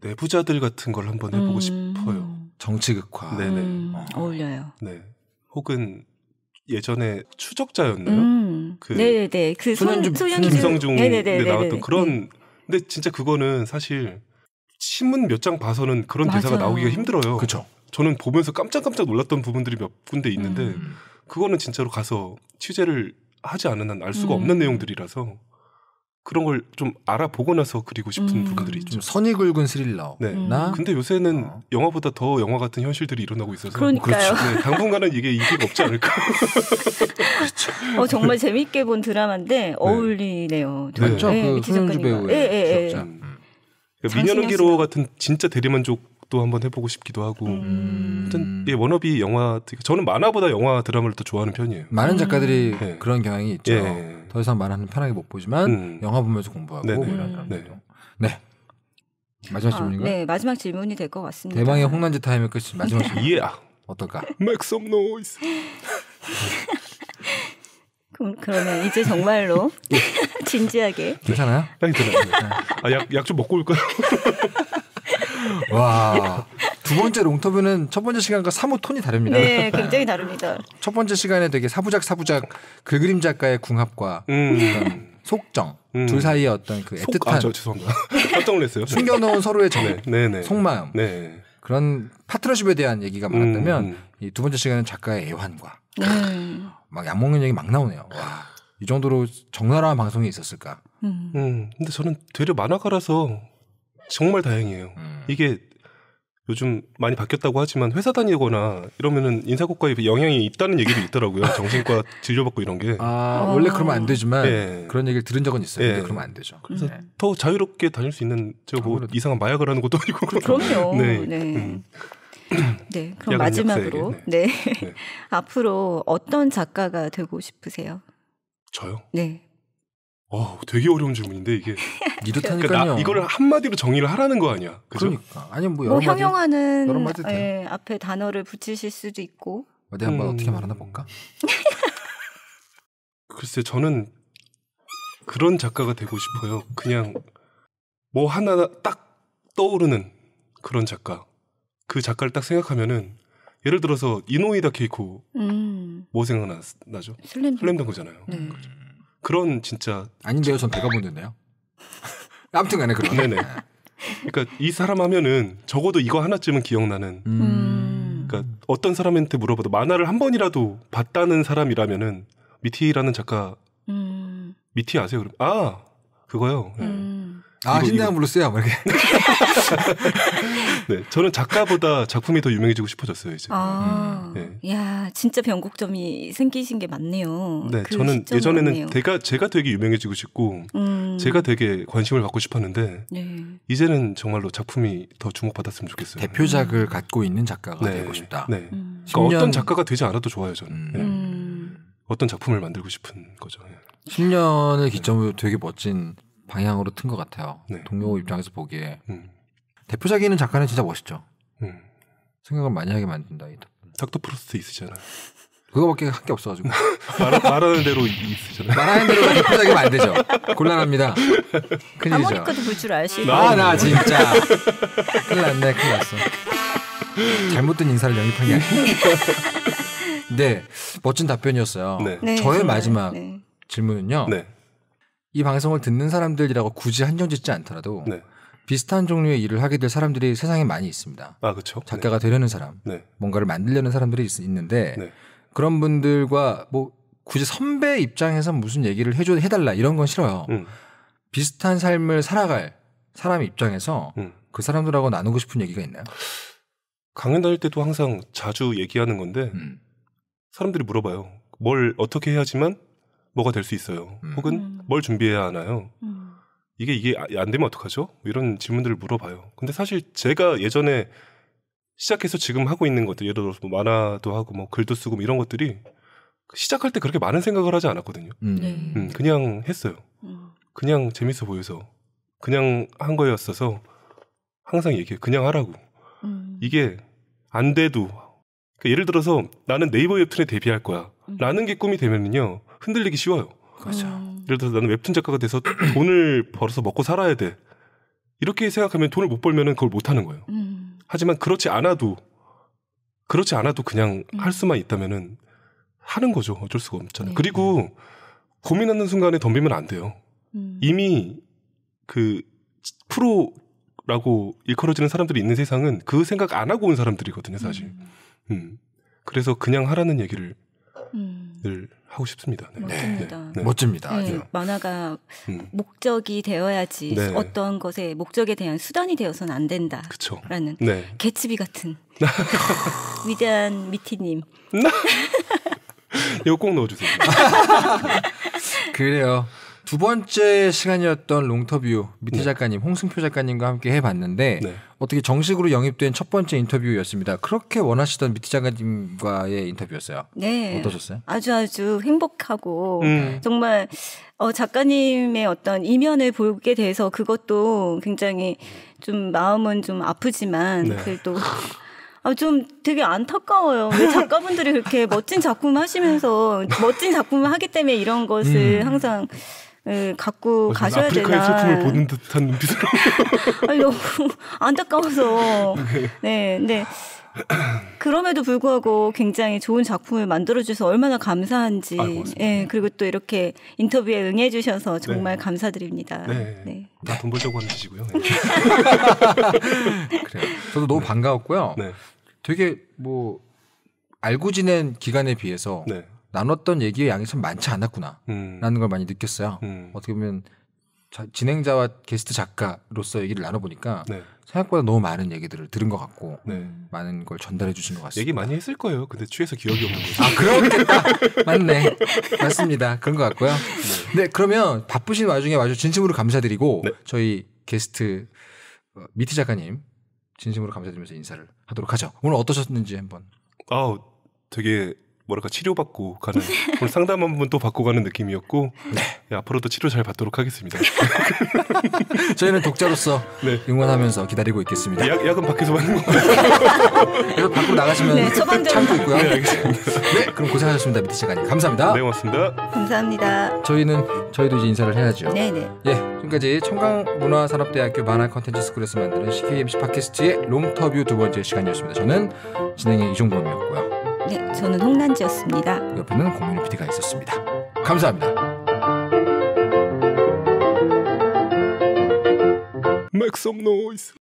내부자들 같은 걸 한번 해보고 음. 싶어요. 정치극화. 네네. 음, 어. 어울려요. 네. 혹은 예전에 추적자였나요? 음. 그 네네네. 그 소년 김성중 네, 네, 네, 네 나왔던 그런. 근데 진짜 그거는 사실 신문 몇 장 봐서는 그런 맞아요. 대사가 나오기가 힘들어요. 그렇죠. 저는 보면서 깜짝깜짝 놀랐던 부분들이 몇 군데 있는데 음. 그거는 진짜로 가서 취재를 하지 않은 한알 수가 음. 없는 내용들이라서 그런 걸 좀 알아보고 나서 그리고 싶은 음. 부분들이 있죠. 좀 선이 굵은 스릴러. 네. 나? 음. 근데 요새는 어. 영화보다 더 영화 같은 현실들이 일어나고 있어서 그러니까요. 그렇죠. 네, 당분간은 이게 인기가 없지 않을까. 그렇죠. 어, 정말 재밌게 본 드라마인데 네. 어울리네요. 네. 그렇죠. 그 네, 그 배우의 예, 예, 예. 미녀는 음. 그 기로 같은 진짜 대리만족 도 한번 해보고 싶기도 하고 음. 하여튼 예, 워너비 영화 그러니까 저는 만화보다 영화 드라마를 더 좋아하는 편이에요. 많은 음. 작가들이 음. 그런 경향이 있죠. 예. 더 이상 만화는 편하게 못 보지만 음. 영화 보면서 공부하고 네네. 뭐 이런 음. 사람들도. 네. 네. 마지막 아, 질문인가요? 네, 마지막 질문이 될 것 같습니다. 대망의 홍난지 타임의 끝이 마지막 질문. 예. yeah. 어떨까? Make some noise. [laughs] 그럼, 그러면 이제 정말로 [laughs] 예. [laughs] 진지하게. 괜찮아요? 향이 들어요. 아, 약, 약 좀 먹고 올까요? 와. 두 번째 롱터뷰는 첫 번째 시간과 사뭇 톤이 다릅니다. 네, 굉장히 다릅니다. 첫 번째 시간에 되게 사부작 사부작 글 그림 작가의 궁합과 음. 속정 음. 둘 사이의 어떤 그 애틋한 아, 저 죄송합니다. [laughs] 깜짝 놀랐어요. 숨겨놓은 서로의 정, 네, 네, 네. 속마음 네. 그런 파트너십에 대한 얘기가 많았다면 음. 음. 이두 번째 시간은 작가의 애환과 음. 막 약먹는 얘기 막 나오네요. 와. 이 정도로 적나라한 방송이 있었을까? 음. 음 근데 저는 되려 만화가라서 정말 다행이에요. 음. 이게 요즘 많이 바뀌었다고 하지만 회사 다니거나 이러면은 인사고과에 영향이 있다는 얘기도 있더라고요. [laughs] 정신과 진료받고 이런 게. 아, 어. 원래 그러면 안 되지만 네. 그런 얘기를 들은 적은 있어요. 네. 그러면 안 되죠. 그래서 네. 더 자유롭게 다닐 수 있는 저뭐 이상한 마약을 하는 것도 아니고. 그, 그럼요. [laughs] 네. 네. 음. 네. 네. 네. 네. 그럼 마지막으로 네. 앞으로 어떤 작가가 되고 싶으세요? 저요? 네. 어, 되게 어려운 질문인데 이게 [laughs] 이렇다니까요. 그러니까 이거를 한마디로 정의를 하라는 거 아니야? 그죠? 그러니까 아니 뭐, 뭐 여러 뭐 형용하는 여러 마디 예, 앞에 단어를 붙이실 수도 있고. 어디 한번 음... 어떻게 말하나 볼까? [laughs] 글쎄 저는 그런 작가가 되고 싶어요. 그냥 뭐 하나 딱 떠오르는 그런 작가. 그 작가를 딱 생각하면은 예를 들어서 이노이다 케이코 음. 뭐 생각나죠? 슬램덩크. 슬램덩크잖아요. 네. 그렇죠. 그런 진짜 아닌데요. 전 배가 문제네요. [laughs] 아무튼 간에 그런. 네네. 그러니까 이 사람 하면은 적어도 이거 하나쯤은 기억나는. 음. 그러니까 어떤 사람한테 물어봐도 만화를 한 번이라도 봤다는 사람이라면은 미티라는 작가 음. 미티 아세요? 그럼 아 그거요. 네. 음. 아, 신대한 블루스요? 뭐 이렇게. [laughs] 네, 저는 작가보다 작품이 더 유명해지고 싶어졌어요, 이제. 아, 음. 네. 야, 진짜 변곡점이 생기신 게 맞네요. 네, 그 저는 예전에는 제가, 제가 되게 유명해지고 싶고, 음. 제가 되게 관심을 받고 싶었는데, 네. 이제는 정말로 작품이 더 주목받았으면 좋겠어요. 대표작을 음. 갖고 있는 작가가 네, 되고 싶다. 네. 음. 그러니까 어떤 작가가 되지 않아도 좋아요, 저는. 음. 네. 음. 어떤 작품을 만들고 싶은 거죠. 10년을 기점으로 되게 멋진 방향으로 튼 것 같아요. 네. 동료 입장에서 보기에 음. 대표작이 는 작가는 진짜 멋있죠. 음. 생각을 많이 하게 만든다. 닥터 프로스트 있으잖아요. 그거밖에 한 게 없어가지고 말, 하는 대로 있으잖아요. 말하는 대로 대표작이안 되죠. 곤란합니다. 큰일이죠. 아모니카도 볼줄 아시고. 나 진짜 큰일 났네 큰일 났어. 잘못된 인사를 영입한 게아니에네 [laughs] 멋진 답변이었어요. 네. 네, 저의 마지막 네. 질문은요. 네. 이 방송을 듣는 사람들이라고 굳이 한정 짓지 않더라도 네. 비슷한 종류의 일을 하게 될 사람들이 세상에 많이 있습니다. 아, 그렇죠. 작가가 네. 되려는 사람, 네. 뭔가를 만들려는 사람들이 있, 는데 네. 그런 분들과 뭐 굳이 선배 입장에서 무슨 얘기를 해줘 해달라 이런 건 싫어요. 음. 비슷한 삶을 살아갈 사람 입장에서 음. 그 사람들하고 나누고 싶은 얘기가 있나요? 강연 다닐 때도 항상 자주 얘기하는 건데 음. 사람들이 물어봐요. 뭘 어떻게 해야지만 뭐가 될 수 있어요. 음. 혹은 음. 뭘 준비해야 하나요? 음. 이게 이게 아, 안 되면 어떡하죠? 이런 질문들을 물어봐요. 근데 사실 제가 예전에 시작해서 지금 하고 있는 것들, 예를 들어서 뭐 만화도 하고 뭐 글도 쓰고 뭐 이런 것들이 시작할 때 그렇게 많은 생각을 하지 않았거든요. 음. 네. 음 그냥 했어요. 음. 그냥 재밌어 보여서 그냥 한 거였어서 항상 얘기해 그냥 하라고. 음. 이게 안 돼도 그러니까 예를 들어서 나는 네이버 웹툰에 데뷔할 거야. 음. 라는 게 꿈이 되면은요. 흔들리기 쉬워요. 맞아. 그렇죠. 음. 예를 들어서 나는 웹툰 작가가 돼서 [clears throat] 돈을 벌어서 먹고 살아야 돼. 이렇게 생각하면 돈을 못 벌면은 그걸 못 하는 거예요. 음. 하지만 그렇지 않아도 그렇지 않아도 그냥 음. 할 수만 있다면은 하는 거죠. 어쩔 수가 없잖아요. 네. 그리고 고민하는 순간에 덤비면 안 돼요. 음. 이미 그 프로라고 일컬어지는 사람들이 있는 세상은 그 생각 안 하고 온 사람들이거든요, 사실. 음. 음. 그래서 그냥 하라는 얘기를 음. 하고 싶습니다. 네. 멋집니다. 네. 네. 멋집니다. 네. 만화가 음. 목적이 되어야지 네. 어떤 것에 목적에 대한 수단이 되어서는 안 된다라는 네. 개츠비 같은 [laughs] 위대한 미티님. [laughs] 이거 꼭 넣어주세요. [laughs] 그래요. 두 번째 시간이었던 롱터뷰 미태 네. 작가님, 홍승표 작가님과 함께 해봤는데 네. 어떻게 정식으로 영입된 첫 번째 인터뷰였습니다. 그렇게 원하시던 미태 작가님과의 인터뷰였어요. 네, 어떠셨어요? 아주 아주 행복하고 음. 정말 어, 작가님의 어떤 이면을 보게 돼서 그것도 굉장히 좀 마음은 좀 아프지만 네. 그래도. 아, 좀 되게 안타까워요. 왜 작가분들이 그렇게 멋진 작품 하시면서 멋진 작품을 하기 때문에 이런 것을 음. 항상 예, 갖고 어, 가셔야 되나. 아프리카의 슬픔을 보는 듯한 눈빛으로. [laughs] 아니 너무 안타까워서. 네, 네. 그럼에도 불구하고 굉장히 좋은 작품을 만들어 주셔서 얼마나 감사한지. 아이 예, 그리고 또 이렇게 인터뷰에 응해 주셔서 정말 네. 감사드립니다. 네. 네. 나돈 벌자고 하는 짓이고요. 네. [laughs] 그래요. 저도 너무 반가웠고요. 네. 되게 뭐 알고 지낸 기간에 비해서 네. 나눴던 얘기의 양이 참 많지 않았구나라는 음. 걸 많이 느꼈어요. 음. 어떻게 보면 자, 진행자와 게스트 작가로서 얘기를 나눠보니까 네. 생각보다 너무 많은 얘기들을 들은 것 같고 네. 많은 걸 전달해 주신 것 같습니다. 얘기 많이 했을 거예요. 근데 취해서 기억이 없는 거죠. 아 그렇겠다. [laughs] 맞네. 맞습니다. 그런 것 같고요. 네. 네 그러면 바쁘신 와중에 와주 진심으로 감사드리고 네. 저희 게스트 어, 미티 작가님 진심으로 감사드리면서 인사를 하도록 하죠. 오늘 어떠셨는지 한번. 아 되게 뭐랄까 치료받고 가는 오늘 상담 한 번 또 받고 가는 느낌이었고 네. 예, 앞으로도 치료 잘 받도록 하겠습니다. [laughs] 저희는 독자로서 네. 응원하면서 기다리고 있겠습니다. 예, 약, 약은 밖에서 받는 거예요. 그래서 [laughs] 밖으로 나가시면 네, 참고 있고요. 네, 알겠습니다. 네, 그럼 고생하셨습니다. 미티 작가님 감사합니다. 네, 고맙습니다. 감사합니다. 저희는 저희도 이제 인사를 해야죠. 네, 네. 예, 지금까지 청강문화산업대학교 만화 컨텐츠 스쿨에서 만드는 CKMC 팟캐스트의 롱터뷰 두 번째 시간이었습니다. 저는 진행의 이종범이었고요. 네, 저는 홍란지였습니다. 옆에는 공민 PD가 있었습니다. 감사합니다. Make s o m